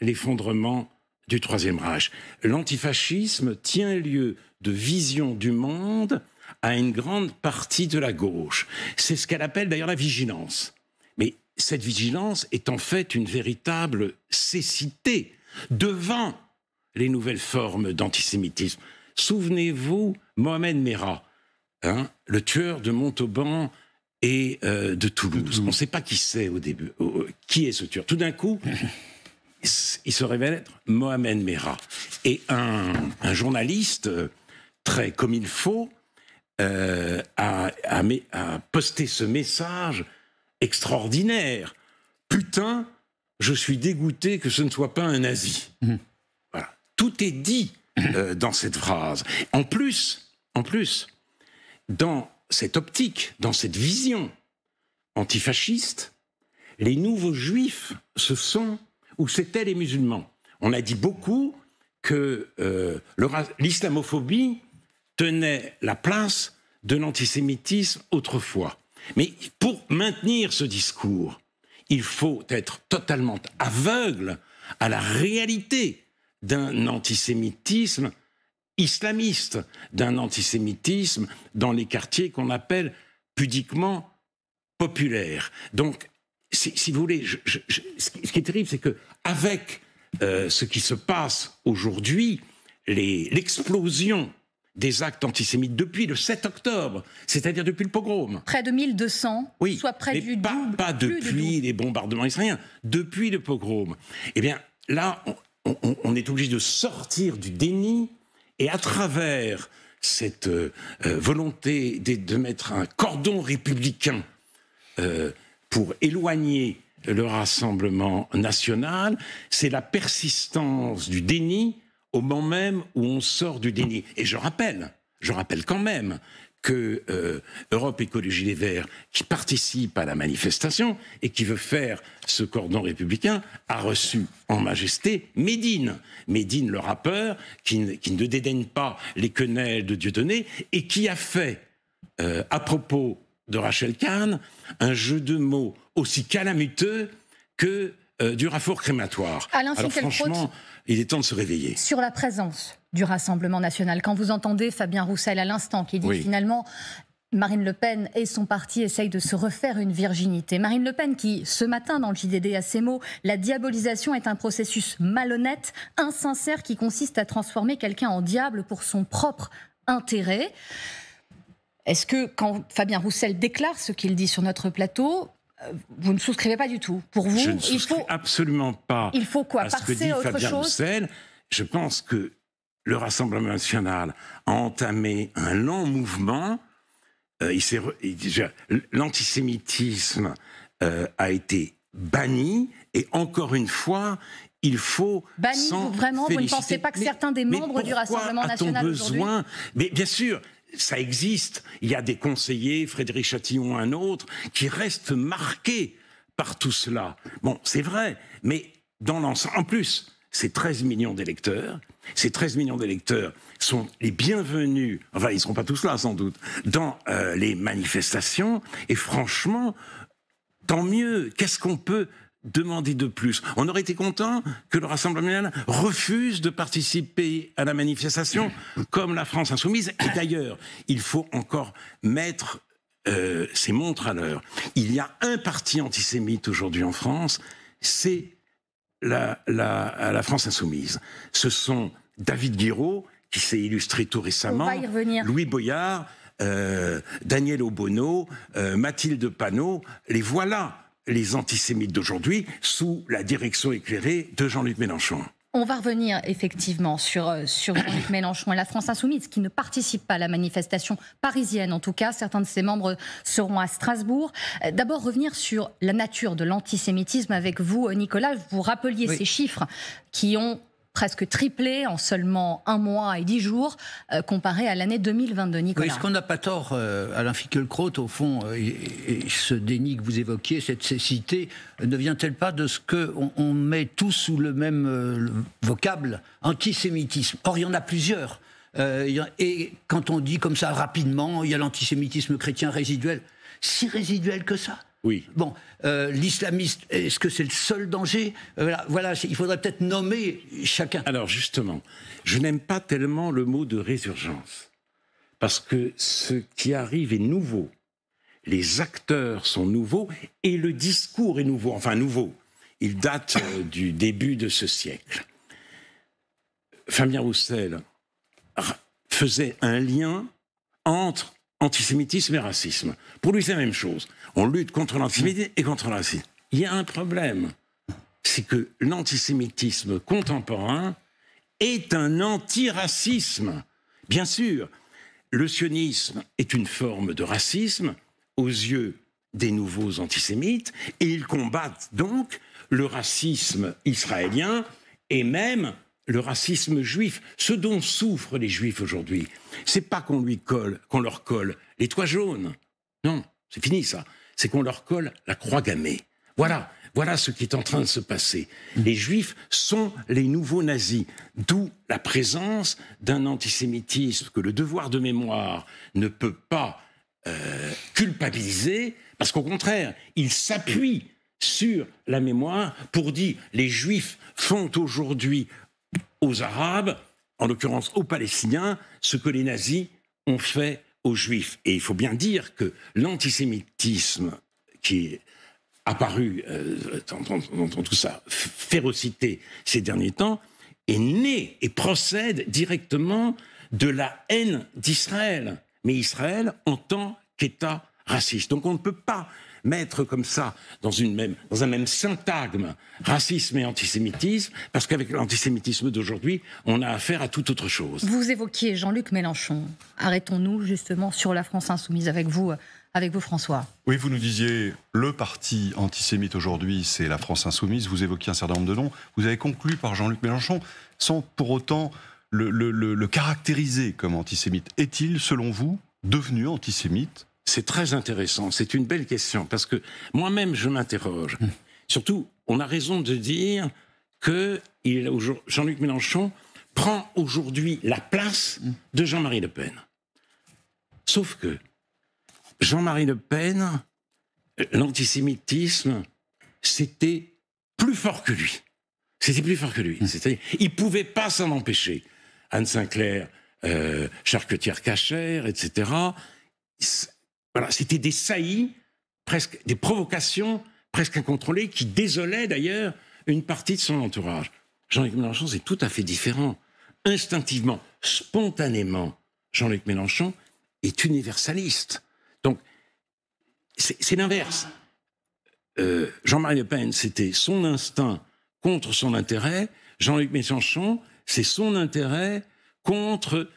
l'effondrement du Troisième Reich. L'antifascisme tient lieu de vision du monde à une grande partie de la gauche. C'est ce qu'elle appelle d'ailleurs la vigilance. Mais cette vigilance est en fait une véritable cécité devant les nouvelles formes d'antisémitisme. Souvenez-vous, Mohamed Merah, hein, le tueur de Montauban et euh, de, Toulouse. On ne sait pas qui c'est au début, qui est ce tueur. Tout d'un coup, il se révèle être Mohamed Merah. Et un, journaliste, euh, très comme il faut, euh, a, posté ce message extraordinaire. Putain, je suis dégoûté que ce ne soit pas un nazi. Mmh. Voilà. Tout est dit mmh. dans cette phrase. En plus, en plus, dans cette optique, dans cette vision antifasciste, les nouveaux juifs, se sont ou c'étaient les musulmans. On a dit beaucoup que euh, l'islamophobie tenait la place de l'antisémitisme autrefois. Mais pour maintenir ce discours, il faut être totalement aveugle à la réalité d'un antisémitisme islamiste, d'un antisémitisme dans les quartiers qu'on appelle pudiquement populaires. Donc, si, vous voulez, ce qui est terrible, c'est que avec euh, ce qui se passe aujourd'hui, l'explosion des actes antisémites depuis le 7 octobre, c'est-à-dire depuis le pogrom. Près de 1200, soit près du pas, double, pas depuis les bombardements israéliens, depuis le pogrom. Eh bien, là, on est obligé de sortir du déni et à travers cette euh, euh, volonté de, mettre un cordon républicain euh, pour éloigner le Rassemblement national, c'est la persistance du déni au moment même où on sort du déni. Et je rappelle, je rappelle quand même que euh, Europe Écologie Les Verts, qui participe à la manifestation et qui veut faire ce cordon républicain, a reçu en majesté Médine. Médine, le rappeur, qui, ne dédaigne pas les quenelles de Dieudonné et qui a fait, euh, à propos de Rachel Kahn, un jeu de mots aussi calamiteux que euh, du rafour crématoire. Alors franchement, il est temps de se réveiller. Sur la présence du Rassemblement national. Quand vous entendez Fabien Roussel à l'instant qui dit finalement Marine Le Pen et son parti essayent de se refaire une virginité. Marine Le Pen qui, ce matin, dans le JDD, a ces mots, la diabolisation est un processus malhonnête, insincère, qui consiste à transformer quelqu'un en diable pour son propre intérêt. Est-ce que quand Fabien Roussel déclare ce qu'il dit sur notre plateau, euh, vous ne souscrivez pas du tout Pour vous, Je ne il faut absolument pas. Il faut quoi à ce que dit Fabien Roussel. Je pense que le Rassemblement national a entamé un long mouvement. Euh, l'antisémitisme euh, a été banni et encore une fois, il faut banni vraiment. Vous ne pensez pas que certains des membres du Rassemblement national besoin Mais bien sûr, ça existe. Il y a des conseillers, Frédéric Chatillon, un autre, qui restent marqués par tout cela. Bon, c'est vrai, mais dans l'ensemble, en plus, c'est 13 millions d'électeurs ces 13 millions d'électeurs sont les bienvenus, enfin ils ne seront pas tous là sans doute, dans euh, les manifestations. Et franchement, tant mieux, qu'est-ce qu'on peut demander de plus On aurait été content que le Rassemblement national refuse de participer à la manifestation comme la France insoumise. Et d'ailleurs, il faut encore mettre ses euh, ces montres à l'heure. Il y a un parti antisémite aujourd'hui en France, c'est la, France insoumise. Ce sont David Guiraud, qui s'est illustré tout récemment, Louis Boyard, euh, Daniel Obono, euh, Mathilde Panot, les voilà les antisémites d'aujourd'hui sous la direction éclairée de Jean-Luc Mélenchon. On va revenir effectivement sur, euh, sur jean Mélenchon et la France Insoumise, qui ne participe pas à la manifestation parisienne en tout cas. Certains de ses membres seront à Strasbourg. Euh, d'abord, revenir sur la nature de l'antisémitisme avec vous, euh, Nicolas. Vous rappeliez ces chiffres qui ont presque triplé en seulement un mois et dix jours, euh, comparé à l'année 2022. Nicolas. est-ce qu'on n'a pas tort, euh, Alain Fickelkraut, au fond, euh, et, ce déni que vous évoquiez, cette cécité, ne vient-elle pas de ce qu'on on met tous sous le même vocable, antisémitisme Or, il y en a plusieurs. et quand on dit comme ça rapidement, il y a l'antisémitisme chrétien résiduel, si résiduel que ça Bon, euh, l'islamiste, est-ce que c'est le seul danger euh, Voilà, il faudrait peut-être nommer chacun. Alors justement, je n'aime pas tellement le mot de résurgence, parce que ce qui arrive est nouveau. Les acteurs sont nouveaux et le discours est nouveau, enfin nouveau. Il date euh, du début de ce siècle. Fabien Roussel faisait un lien entre antisémitisme et racisme. Pour lui, c'est la même chose. On lutte contre l'antisémitisme et contre le racisme. Il y a un problème, c'est que l'antisémitisme contemporain est un antiracisme. Bien sûr, le sionisme est une forme de racisme aux yeux des nouveaux antisémites, et ils combattent donc le racisme israélien et même le racisme juif, ce dont souffrent les juifs aujourd'hui. C'est pas qu'on lui colle, qu'on leur colle les toits jaunes. Non, c'est fini ça c'est qu'on leur colle la croix gammée. Voilà. Voilà ce qui est en train de se passer. Mm. Les juifs sont les nouveaux nazis, d'où la présence d'un antisémitisme que le devoir de mémoire ne peut pas euh, culpabiliser, parce qu'au contraire, il s'appuie sur la mémoire pour dire les juifs font aujourd'hui aux Arabes, en l'occurrence aux Palestiniens, ce que les nazis ont fait aux Juifs. Et il faut bien dire que l'antisémitisme qui est apparu euh, dans, tout ça, férocité ces derniers temps, est né et procède directement de la haine d'Israël. Mais Israël en tant qu'État raciste. Donc on ne peut pas mettre comme ça dans, une même, dans un même syntagme racisme et antisémitisme, parce qu'avec l'antisémitisme d'aujourd'hui, on a affaire à tout autre chose. Vous évoquiez Jean-Luc Mélenchon. Arrêtons-nous justement sur la France insoumise avec vous. Avec vous, François. Oui, vous nous disiez, le parti antisémite aujourd'hui, c'est la France insoumise. Vous évoquiez un certain nombre de noms. Vous avez conclu par Jean-Luc Mélenchon, sans pour autant le caractériser comme antisémite. Est-il, selon vous, devenu antisémite c'est très intéressant. C'est une belle question parce que moi-même, je m'interroge. Hmm. Surtout, on a raison de dire que Jean-Luc Mélenchon prend aujourd'hui la place hmm. de Jean-Marie Le Pen. Sauf que Jean-Marie Le Pen, l'antisémitisme, c'était plus fort que lui. C'était plus fort que lui. Hmm. Il il pouvait pas s'en empêcher. Anne Sinclair, euh, Charcutière-Cachère, etc. Voilà, c'était des saillies, presque des provocations presque incontrôlées qui désolaient d'ailleurs une partie de son entourage. Jean-Luc Mélenchon, c'est tout à fait différent. Instinctivement, spontanément, Jean-Luc Mélenchon est universaliste. Donc, c'est l'inverse. Euh, Jean-Marie Le Pen, c'était son instinct contre son intérêt. Jean-Luc Mélenchon, c'est son intérêt contre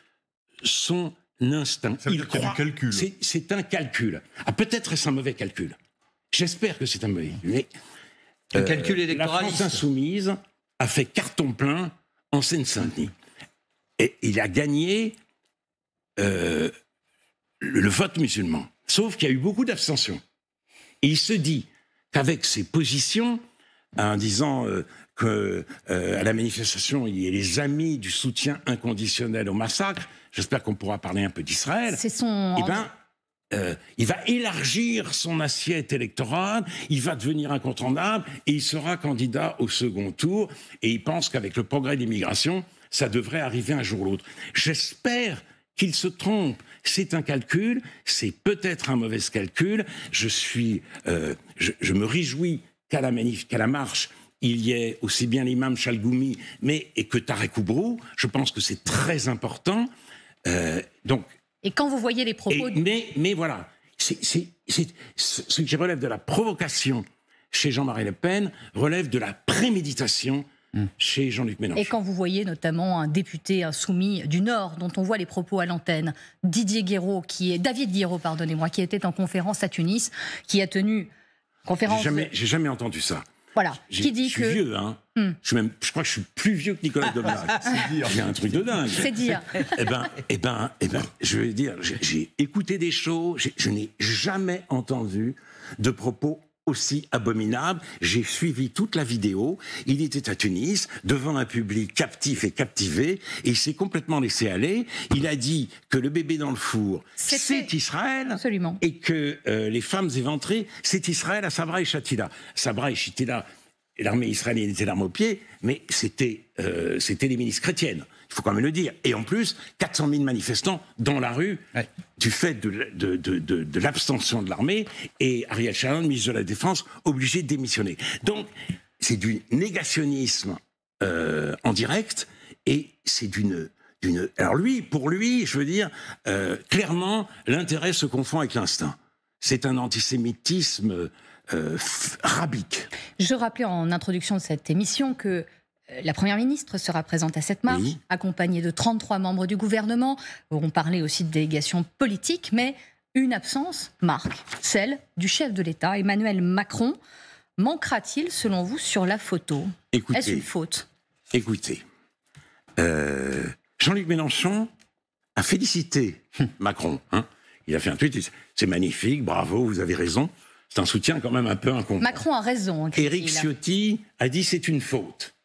son — Non, c'est calcul. C'est un calcul. Ah, peut-être est-ce un mauvais calcul. J'espère que c'est un mauvais calcul. Un euh, calcul électoral. La France insoumise a fait carton plein en Seine-Saint-Denis. Et il a gagné euh, le vote musulman. Sauf qu'il y a eu beaucoup d'abstention. Et il se dit qu'avec ses positions, en disant euh, que euh, à la manifestation, il y ait les amis du soutien inconditionnel au massacre. J'espère qu'on pourra parler un peu d'Israël. C'est son. Eh ben, euh, il va élargir son assiette électorale, il va devenir incontournable et il sera candidat au second tour. Et il pense qu'avec le progrès de l'immigration, ça devrait arriver un jour ou l'autre. J'espère qu'il se trompe. C'est un calcul, c'est peut-être un mauvais calcul. Je suis, euh, je, me réjouis qu'à la qu'à la marche, il y ait aussi bien l'imam Chalgoumi, mais et que Tarek Oubrou, je pense que c'est très important. Euh, donc. Et quand vous voyez les propos. mais, mais voilà, c'est ce qui relève de la provocation chez Jean-Marie Le Pen relève de la préméditation hum. chez Jean-Luc Mélenchon. Et quand vous voyez notamment un député insoumis du Nord, dont on voit les propos à l'antenne, Didier Guéraud, qui est David Guéraud, pardonnez-moi, qui était en conférence à Tunis, qui a tenu conférence. J'ai jamais, jamais entendu ça. Voilà, qui dit je suis vieux, hein. Hmm. Je, je crois que je suis plus vieux que Nicolas Domenech. C'est dire un truc de dingue. C'est dire. Eh ben, eh ben, eh ben, je vais dire, j'ai écouté des choses. je n'ai jamais entendu de propos aussi abominable. J'ai suivi toute la vidéo. Il était à Tunis, devant un public captif et captivé, et il s'est complètement laissé aller. Il a dit que le bébé dans le four, c'est Israël, et que euh, les femmes éventrées, c'est Israël à Sabra et Shatila. Sabra et Shatila, l'armée israélienne était l'arme au pied, mais c'était euh, les milices chrétiennes. Il faut quand même le dire. Et en plus, 400 000 manifestants dans la rue du fait de, de, de, l'abstention de l'armée et Ariel Sharon, ministre de la Défense, obligé de démissionner. Donc, c'est du négationnisme euh, en direct et c'est d'une alors lui, pour lui, je veux dire, euh, clairement, l'intérêt se confond avec l'instinct. C'est un antisémitisme euh, rabique. Je rappelais en introduction de cette émission que euh, la Première ministre sera présente à cette marche, accompagnée de 33 membres du gouvernement. On parlait aussi de délégation politique, mais une absence marque celle du chef de l'État, Emmanuel Macron. Manquera-t-il, selon vous, sur la photo Est-ce une faute Écoutez, euh, Jean-Luc Mélenchon a félicité Macron. Hein. Il a fait un tweet, c'est magnifique, bravo, vous avez raison. C'est un soutien quand même un peu incomplet. Macron a raison. Éric Ciotti a dit c'est une faute.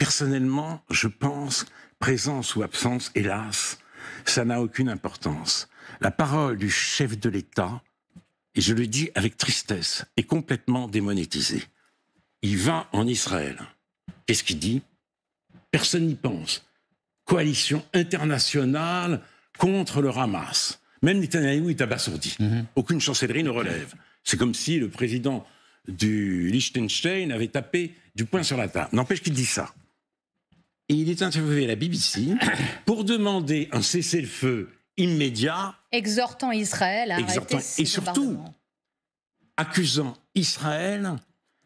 Personnellement, je pense, présence ou absence, hélas, ça n'a aucune importance. La parole du chef de l'État, et je le dis avec tristesse, est complètement démonétisée. Il va en Israël. Qu'est-ce qu'il dit Personne n'y pense. Coalition internationale contre le Hamas. Même Netanyahu est abasourdi. Mhm. Aucune chancellerie ne relève. C'est comme si le président du Liechtenstein avait tapé du poing sur la table. N'empêche qu'il dit ça et il est interviewé à la BBC pour demander un cessez-le-feu immédiat. Exhortant Israël à arrêter Et surtout, accusant Israël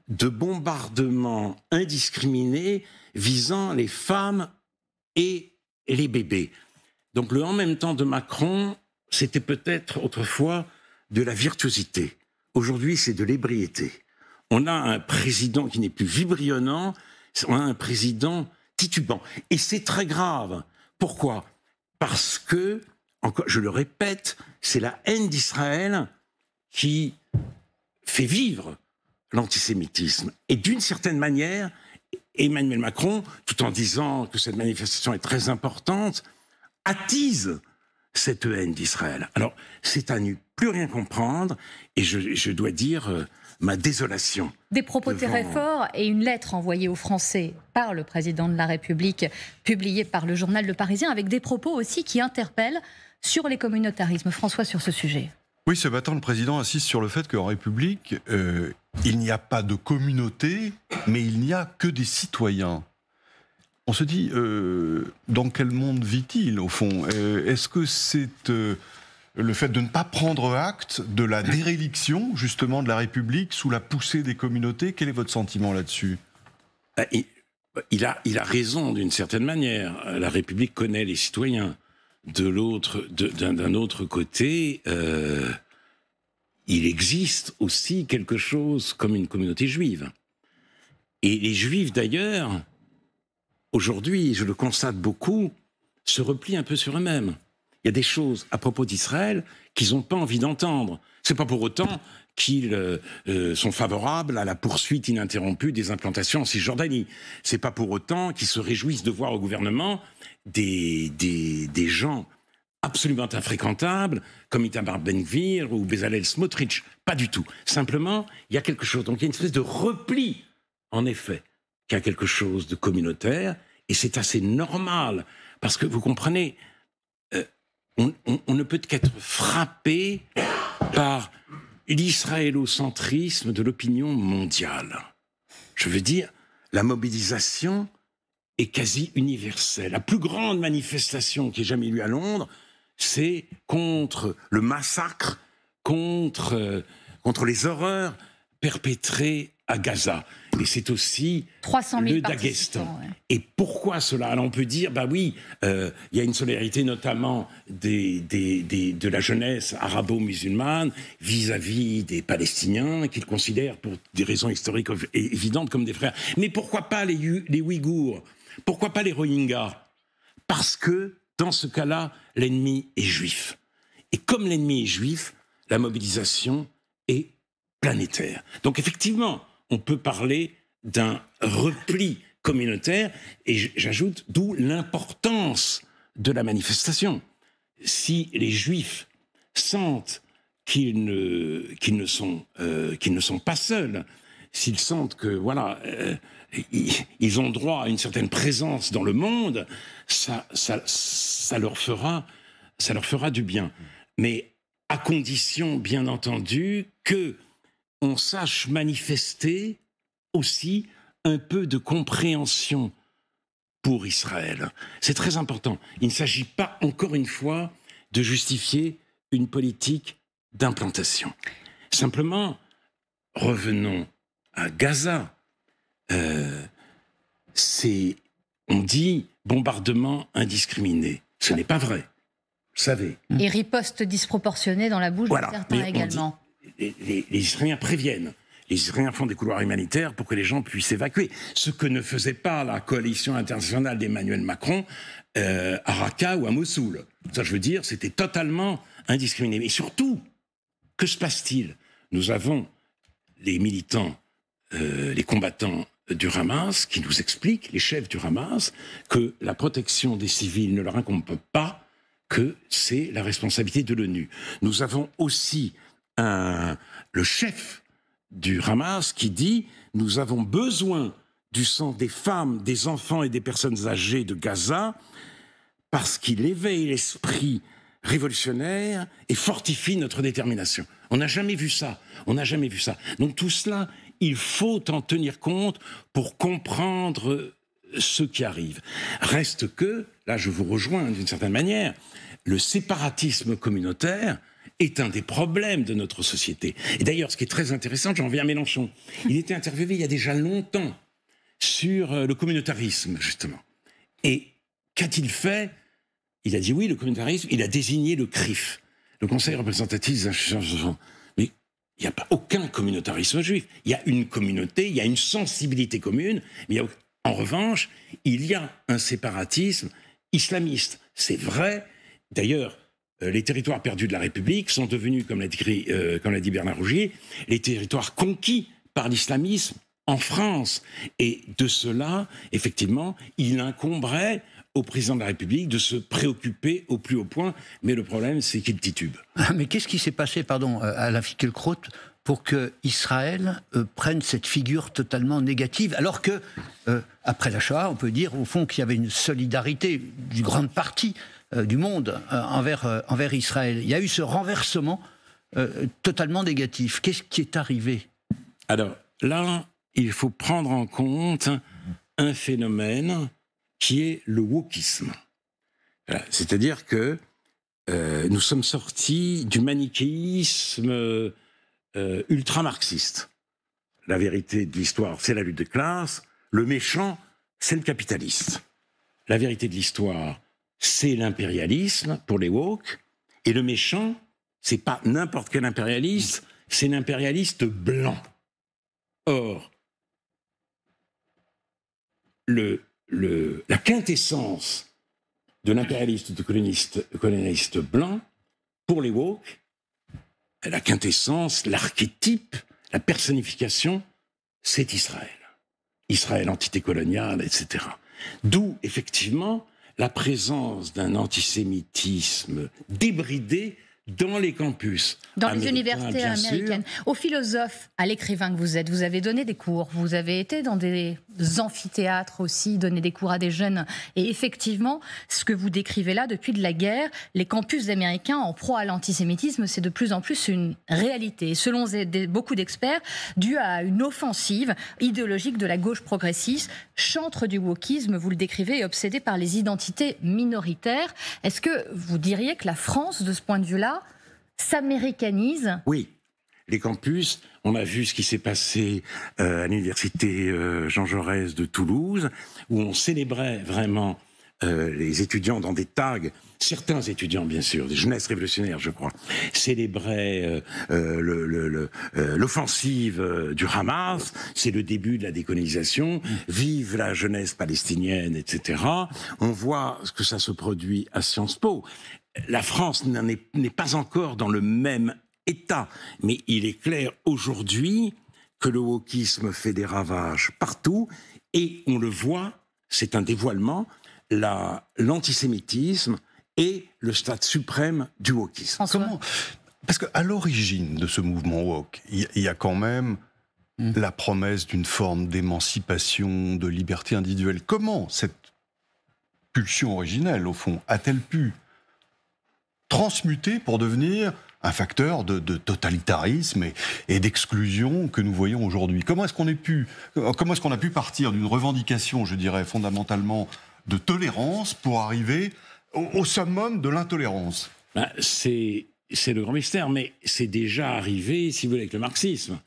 de bombardements indiscriminés visant les femmes et les bébés. Donc le en même temps de Macron, c'était peut-être autrefois de la virtuosité. Aujourd'hui, c'est de l'ébriété. On a un président qui n'est plus vibrionnant, on a un président titubant. Et c'est très grave. Pourquoi Parce que, encore, je le répète, c'est la haine d'Israël qui fait vivre l'antisémitisme. Et d'une certaine manière, Emmanuel Macron, tout en disant que cette manifestation est très importante, attise cette haine d'Israël. Alors, c'est à ne plus rien comprendre, et je dois dire euh, ma désolation. Des propos très forts et une lettre envoyée aux Français par le président de la République, publiée par le journal Le Parisien, avec des propos aussi qui interpellent sur les communautarismes. François, sur ce sujet. Oui, ce matin, le président insiste sur le fait qu'en République, euh, il n'y a pas de communauté, mais il n'y a que des citoyens. On se dit, euh, dans quel monde vit-il au fond euh, Est-ce que c'est le fait de ne pas prendre acte de la déréliction justement de la République sous la poussée des communautés. Quel est votre sentiment là-dessus bah, il a, il a raison d'une certaine manière. La République connaît les citoyens. De l'autre, d'un autre côté, euh, il existe aussi quelque chose comme une communauté juive. Et les juifs d'ailleurs, aujourd'hui, je le constate beaucoup, se replient un peu sur eux-mêmes il y a des choses à propos d'Israël qu'ils n'ont pas envie d'entendre. C'est pas pour autant qu'ils euh, euh, sont favorables à la poursuite ininterrompue des implantations en Cisjordanie. C'est pas pour autant qu'ils se réjouissent de voir au gouvernement des, des, gens absolument infréquentables, comme Itamar Ben-Gvir ou Bezalel Smotrich. Pas du tout. Simplement, il y a quelque chose. Donc il y a une espèce de repli, en effet, qui a quelque chose de communautaire, et c'est assez normal, parce que vous comprenez, on, ne peut qu'être frappé par l'israélocentrisme de l'opinion mondiale. Je veux dire, la mobilisation est quasi universelle. La plus grande manifestation qui ait jamais eu lieu à Londres, c'est contre le massacre, contre, euh, contre les horreurs perpétrées à Gaza. Mais c'est aussi le Daguestan. Et pourquoi cela Alors on peut dire, bah oui, euh, il y a une solidarité notamment des, de la jeunesse arabo-musulmane vis-à-vis des Palestiniens, qu'ils considèrent pour des raisons historiques évidentes comme des frères. Mais pourquoi pas les, les Ouïghours Pourquoi pas les Rohingyas Parce que dans ce cas-là, l'ennemi est juif. Et comme l'ennemi est juif, la mobilisation est planétaire. Donc effectivement, on peut parler d'un repli communautaire, et j'ajoute d'où l'importance de la manifestation. Si les juifs sentent qu'ils ne, euh, sont, pas seuls, s'ils sentent que voilà, euh, ils, ont droit à une certaine présence dans le monde, ça leur fera du bien. Mais à condition, bien entendu, que on sache manifester aussi un peu de compréhension pour Israël. C'est très important. Il ne s'agit pas, encore une fois, de justifier une politique d'implantation. Simplement, revenons à Gaza. Euh, c'est, on dit, bombardement indiscriminé. Ce n'est pas vrai. Vous savez. Et riposte disproportionnée dans la bouche de certains également les, Israéliens préviennent les Israéliens font des couloirs humanitaires pour que les gens puissent évacuer. Ce que ne faisait pas la coalition internationale d'Emmanuel Macron euh, à Raqqa ou à Mossoul. Ça, je veux dire, c'était totalement indiscriminé. Mais surtout, que se passe-t-il Nous avons les militants, euh, les combattants du Hamas qui nous expliquent, les chefs du Hamas, que la protection des civils ne leur incombe pas, que c'est la responsabilité de l'ONU. Nous avons aussi le chef du Hamas qui dit Nous avons besoin du sang des femmes, des enfants et des personnes âgées de Gaza parce qu'il éveille l'esprit révolutionnaire et fortifie notre détermination. On n'a jamais vu ça. On n'a jamais vu ça. Donc tout cela, il faut en tenir compte pour comprendre ce qui arrive. Reste que, là je vous rejoins d'une certaine manière, le séparatisme communautaire, est un des problèmes de notre société. Et d'ailleurs, ce qui est très intéressant, j'en viens à Mélenchon. Il était interviewé il y a déjà longtemps sur euh, le communautarisme, justement. Et qu'a-t-il fait Il a dit oui, le communautarisme, il a désigné le CRIF, le Conseil représentatif des institutions. Mais il n'y a pas aucun communautarisme juif. Il y a une communauté, il y a une sensibilité commune, mais en revanche, il y a un séparatisme islamiste. C'est vrai. D'ailleurs, euh, les territoires perdus de la République sont devenus, comme l'a dit, euh, Bernard Rougier, les territoires conquis par l'islamisme en France. Et de cela, effectivement, il incomberait au président de la République de se préoccuper au plus haut point. Mais le problème, c'est qu'il titube. Ah, mais qu'est-ce qui s'est passé, pardon, euh, à la Finkielkraut pour que Israël prenne cette figure totalement négative, alors que, après l'achat, on peut dire au fond qu'il y avait une solidarité d'une grande partie euh, du monde euh, envers, euh, envers Israël. Il y a eu ce renversement totalement négatif. Qu'est-ce qui est arrivé Alors là, il faut prendre en compte un phénomène qui est le wokisme. C'est-à-dire que nous sommes sortis du manichéisme ultra-marxiste. La vérité de l'histoire, c'est la lutte de classe. Le méchant, c'est le capitaliste. La vérité de l'histoire, c'est l'impérialisme pour les woke, et le méchant, c'est pas n'importe quel impérialiste, c'est l'impérialiste blanc. Or, la quintessence de l'impérialiste, du coloniste, coloniste blanc, pour les woke, la quintessence, l'archétype, la personnification, c'est Israël. Israël, entité coloniale, etc. D'où, effectivement, la présence d'un antisémitisme débridé dans les campus. Dans les universités américaines. Aux philosophes, à l'écrivain que vous êtes, vous avez donné des cours, vous avez été dans des amphithéâtres aussi, donné des cours à des jeunes. Et effectivement, ce que vous décrivez là, depuis de la guerre, les campus américains en proie à l'antisémitisme, c'est de plus en plus une réalité. Selon beaucoup d'experts, dû à une offensive idéologique de la gauche progressiste, chantre du wokisme, vous le décrivez, et obsédé par les identités minoritaires. Est-ce que vous diriez que la France, de ce point de vue-là, s'américanise. Oui. Les campus, on a vu ce qui s'est passé euh, à l'université euh, Jean Jaurès de Toulouse, où on célébrait vraiment euh, les étudiants dans des tags. Certains étudiants, bien sûr, des jeunesses révolutionnaires, je crois, célébraient l'offensive du Hamas. C'est le début de la décolonisation. Vive la jeunesse palestinienne, etc. On voit ce que ça se produit à Sciences Po la France n'est pas encore dans le même état, mais il est clair aujourd'hui que le wokisme fait des ravages partout, et on le voit, c'est un dévoilement, l'antisémitisme est le stade suprême du wokisme. Comment Parce qu'à l'origine de ce mouvement wok, il y, a quand même hmm. la promesse d'une forme d'émancipation, de liberté individuelle. Comment cette pulsion originelle, au fond, a-t-elle pu transmuté pour devenir un facteur de, totalitarisme et, d'exclusion que nous voyons aujourd'hui. Comment est-ce qu'on est a pu partir d'une revendication, je dirais, fondamentalement de tolérance pour arriver au, summum de l'intolérance ben, C'est le grand mystère, mais c'est déjà arrivé, si vous voulez, avec le marxisme.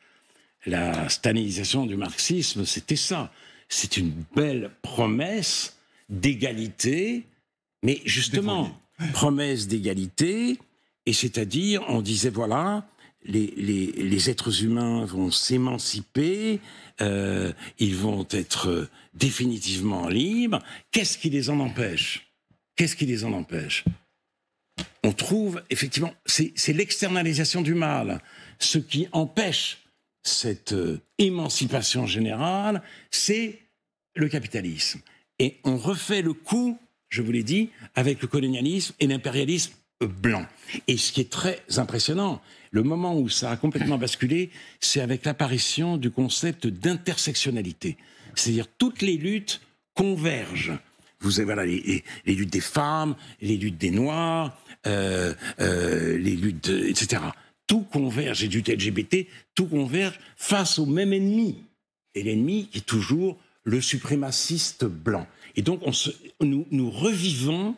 La stalinisation du marxisme, c'était ça. C'est une belle promesse d'égalité, mais justement, promesse d'égalité, et c'est-à-dire, on disait, voilà, les, êtres humains vont s'émanciper, euh, ils vont être euh, définitivement libres. Qu'est-ce qui les en empêche Qu'est-ce qui les en empêche On trouve, effectivement, c'est l'externalisation du mal. Ce qui empêche cette euh, émancipation générale, c'est le capitalisme. Et on refait le coup je vous l'ai dit, avec le colonialisme et l'impérialisme blanc. Et ce qui est très impressionnant, le moment où ça a complètement basculé, c'est avec l'apparition du concept d'intersectionnalité. C'est-à-dire toutes les luttes convergent. Vous avez les, luttes des femmes, les luttes des Noirs, euh, euh, les luttes, euh, etc. Tout converge, Les luttes LGBT, tout converge face au même ennemi. Et l'ennemi est toujours le suprémaciste blanc. Et donc, nous, revivons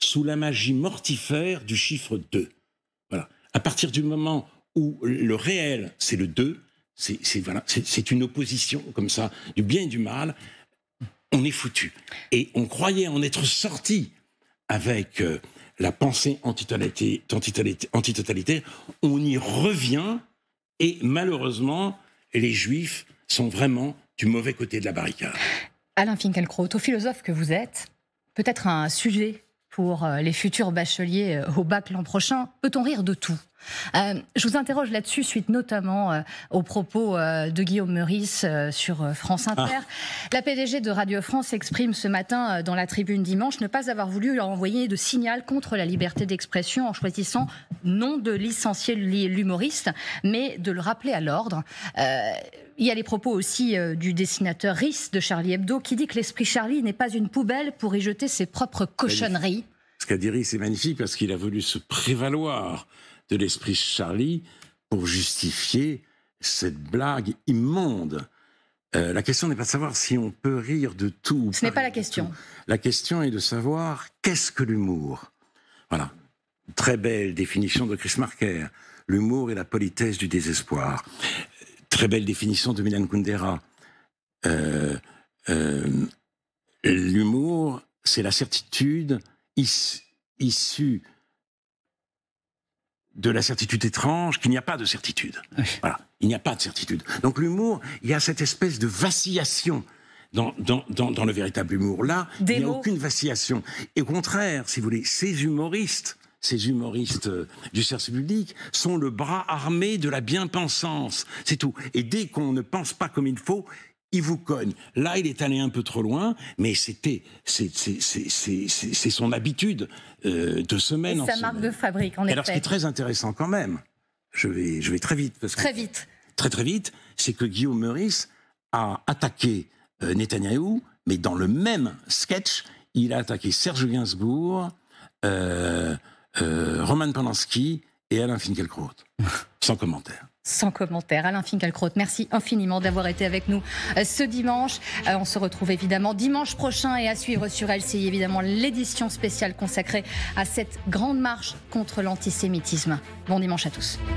sous la magie mortifère du chiffre 2. Voilà. À partir du moment où le réel, c'est le 2, c'est une opposition comme ça, du bien et du mal, on est foutu. Et on croyait en être sorti avec euh, la pensée antitotalitaire, on y revient et malheureusement, les juifs sont vraiment du mauvais côté de la barricade. Alain Finkielkraut, au philosophe que vous êtes, peut-être un sujet pour euh, les futurs bacheliers euh, au bac l'an prochain. Peut-on rire de tout euh, Je vous interroge là-dessus, suite notamment aux propos de Guillaume Meurice sur France Inter. Ah. La PDG de Radio France exprime ce matin dans la tribune dimanche ne pas avoir voulu leur envoyer de signal contre la liberté d'expression en choisissant non de licencier l'humoriste, mais de le rappeler à l'ordre. Il y a les propos aussi euh, du dessinateur Rhys de Charlie Hebdo qui dit que l'esprit Charlie n'est pas une poubelle pour y jeter ses propres cochonneries. Ce qu'a dit Rhys est magnifique parce qu'il a voulu se prévaloir de l'esprit Charlie pour justifier cette blague immonde. Euh, la question n'est pas de savoir si on peut rire de tout. Ce n'est pas la question. La question est de savoir qu'est-ce que l'humour. Voilà. Très belle définition de Chris Marker. L'humour est la politesse du désespoir très belle définition de Milan Kundera. Euh, euh, l'humour, c'est la certitude issue de la certitude étrange qu'il n'y a pas de certitude. Voilà, il n'y a pas de certitude. Donc l'humour, il y a cette espèce de vacillation. Dans, le véritable humour. Là, il n'y a aucune vacillation. Et au contraire, si vous voulez, ces humoristes ces humoristes euh, du service public sont le bras armé de la bien-pensance, c'est tout. Et dès qu'on ne pense pas comme il faut, il vous cogne. Là, il est allé un peu trop loin, mais c'était c'est son habitude euh, de semaine et en sa semaine. marque de fabrique, en effet. Alors, ce qui est très intéressant quand même, je vais, je vais très vite. Parce très vite. Très, très vite, c'est que Guillaume Meurice a attaqué Netanyahu, Netanyahou, mais dans le même sketch, il a attaqué Serge Gainsbourg, euh, euh, Roman Polanski et Alain Finkielkraut. Sans commentaire. Sans commentaire. Alain Finkielkraut, merci infiniment d'avoir été avec nous euh, ce dimanche. Euh, on se retrouve évidemment dimanche prochain et à suivre sur LCI, évidemment, l'édition spéciale consacrée à cette grande marche contre l'antisémitisme. Bon dimanche à tous.